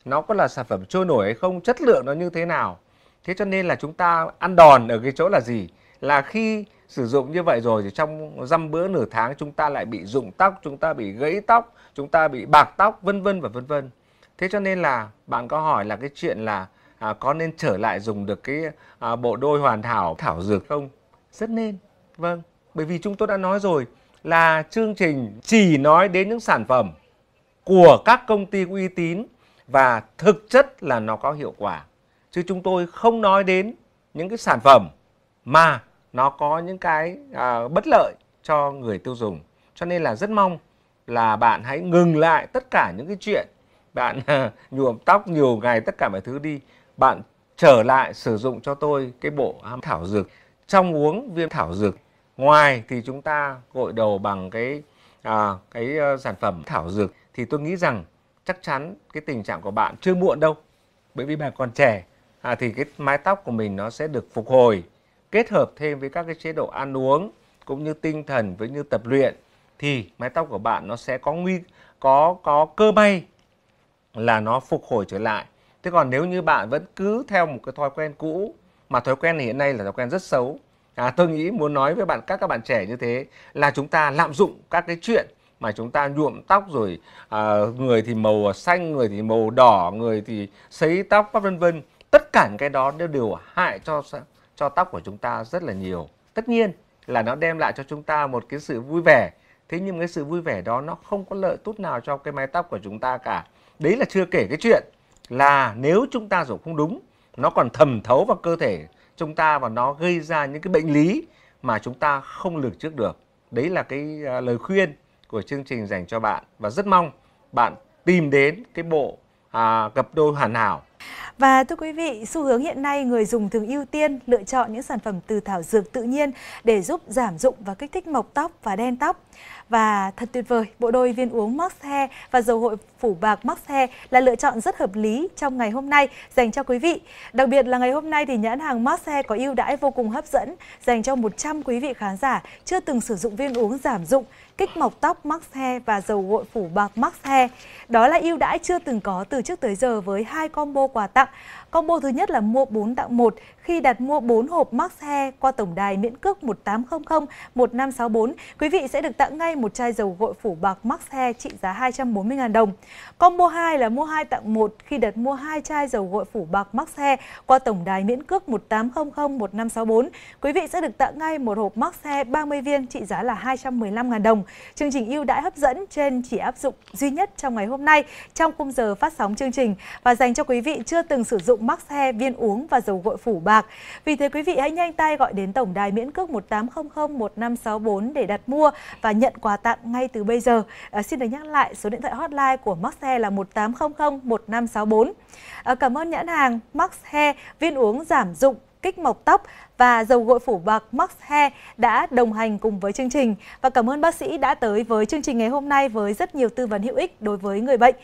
nó có là sản phẩm trôi nổi hay không chất lượng nó như thế nào thế cho nên là chúng ta ăn đòn ở cái chỗ là gì là khi sử dụng như vậy rồi thì trong dăm bữa nửa tháng chúng ta lại bị rụng tóc chúng ta bị gãy tóc chúng ta bị bạc tóc vân vân và vân vân thế cho nên là bạn có hỏi là cái chuyện là à, có nên trở lại dùng được cái à, bộ đôi hoàn hảo thảo dược không rất nên vâng bởi vì chúng tôi đã nói rồi là chương trình chỉ nói đến những sản phẩm của các công ty uy tín và thực chất là nó có hiệu quả. Chứ chúng tôi không nói đến những cái sản phẩm mà nó có những cái à, bất lợi cho người tiêu dùng. Cho nên là rất mong là bạn hãy ngừng lại tất cả những cái chuyện bạn à, nhuộm tóc nhiều ngày tất cả mọi thứ đi bạn trở lại sử dụng cho tôi cái bộ thảo dược trong uống viên thảo dược ngoài thì chúng ta gội đầu bằng cái à, cái ờ, sản phẩm thảo dược thì tôi nghĩ rằng chắc chắn cái tình trạng của bạn chưa muộn đâu bởi vì bạn còn trẻ à, thì cái mái tóc của mình nó sẽ được phục hồi kết hợp thêm với các cái chế độ ăn uống cũng như tinh thần với như tập luyện thì mái tóc của bạn nó sẽ có nguy có có cơ may là nó phục hồi trở lại thế còn nếu như bạn vẫn cứ theo một cái thói quen cũ mà thói quen hiện nay là thói quen rất xấu à, tôi nghĩ muốn nói với bạn các các bạn trẻ như thế là chúng ta lạm dụng các cái chuyện mà chúng ta nhuộm tóc rồi à, người thì màu xanh người thì màu đỏ người thì sấy tóc vân vân tất cả những cái đó đều đều hại cho cho tóc của chúng ta rất là nhiều tất nhiên là nó đem lại cho chúng ta một cái sự vui vẻ thế nhưng cái sự vui vẻ đó nó không có lợi tốt nào cho cái mái tóc của chúng ta cả đấy là chưa kể cái chuyện là nếu chúng ta dùng không đúng nó còn thẩm thấu vào cơ thể chúng ta và nó gây ra những cái bệnh lý mà chúng ta không lường trước được. Đấy là cái à, lời khuyên của chương trình dành cho bạn và rất mong bạn tìm đến cái bộ à, cặp đôi hoàn hảo. Và thưa quý vị, xu hướng hiện nay người dùng thường ưu tiên lựa chọn những sản phẩm từ thảo dược tự nhiên để giúp giảm rụng và kích thích mọc tóc và đen tóc. Và thật tuyệt vời, bộ đôi viên uống Max Hair và dầu hội phủ bạc Max Hair là lựa chọn rất hợp lý trong ngày hôm nay dành cho quý vị. Đặc biệt là ngày hôm nay thì nhãn hàng Max Hair có ưu đãi vô cùng hấp dẫn dành cho 100 quý vị khán giả chưa từng sử dụng viên uống giảm dụng kích mọc tóc Max Hair và dầu gội phủ bạc Max Hair. Đó là ưu đãi chưa từng có từ trước tới giờ với hai combo quà tặng Combo thứ nhất là mua 4 tặng 1 khi đặt mua 4 hộp Max Hair qua tổng đài miễn cước 1800 1564, quý vị sẽ được tặng ngay một chai dầu gội phủ bạc Max Hair trị giá 240.000 đồng. Combo 2 là mua 2 tặng 1 khi đặt mua 2 chai dầu gội phủ bạc Max Hair qua tổng đài miễn cước 1800 1564, quý vị sẽ được tặng ngay một hộp Max Hair 30 viên trị giá là 215.000 đồng. Chương trình ưu đãi hấp dẫn trên chỉ áp dụng duy nhất trong ngày hôm nay trong khung giờ phát sóng chương trình và dành cho quý vị chưa từng sử dụng mắc xe, viên uống và dầu gội phủ bạc. Vì thế quý vị hãy nhanh tay gọi đến tổng đài miễn cước 1800 1564 để đặt mua và nhận quà tặng ngay từ bây giờ. À, xin được nhắc lại số điện thoại hotline của mắc xe là 1800 1564. À, cảm ơn nhãn hàng mắc xe viên uống giảm dụng kích mọc tóc và dầu gội phủ bạc Max Hair đã đồng hành cùng với chương trình. Và cảm ơn bác sĩ đã tới với chương trình ngày hôm nay với rất nhiều tư vấn hữu ích đối với người bệnh.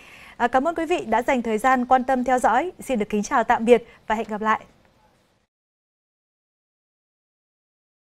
À, cảm ơn quý vị đã dành thời gian quan tâm theo dõi. Xin được kính chào tạm biệt và hẹn gặp lại.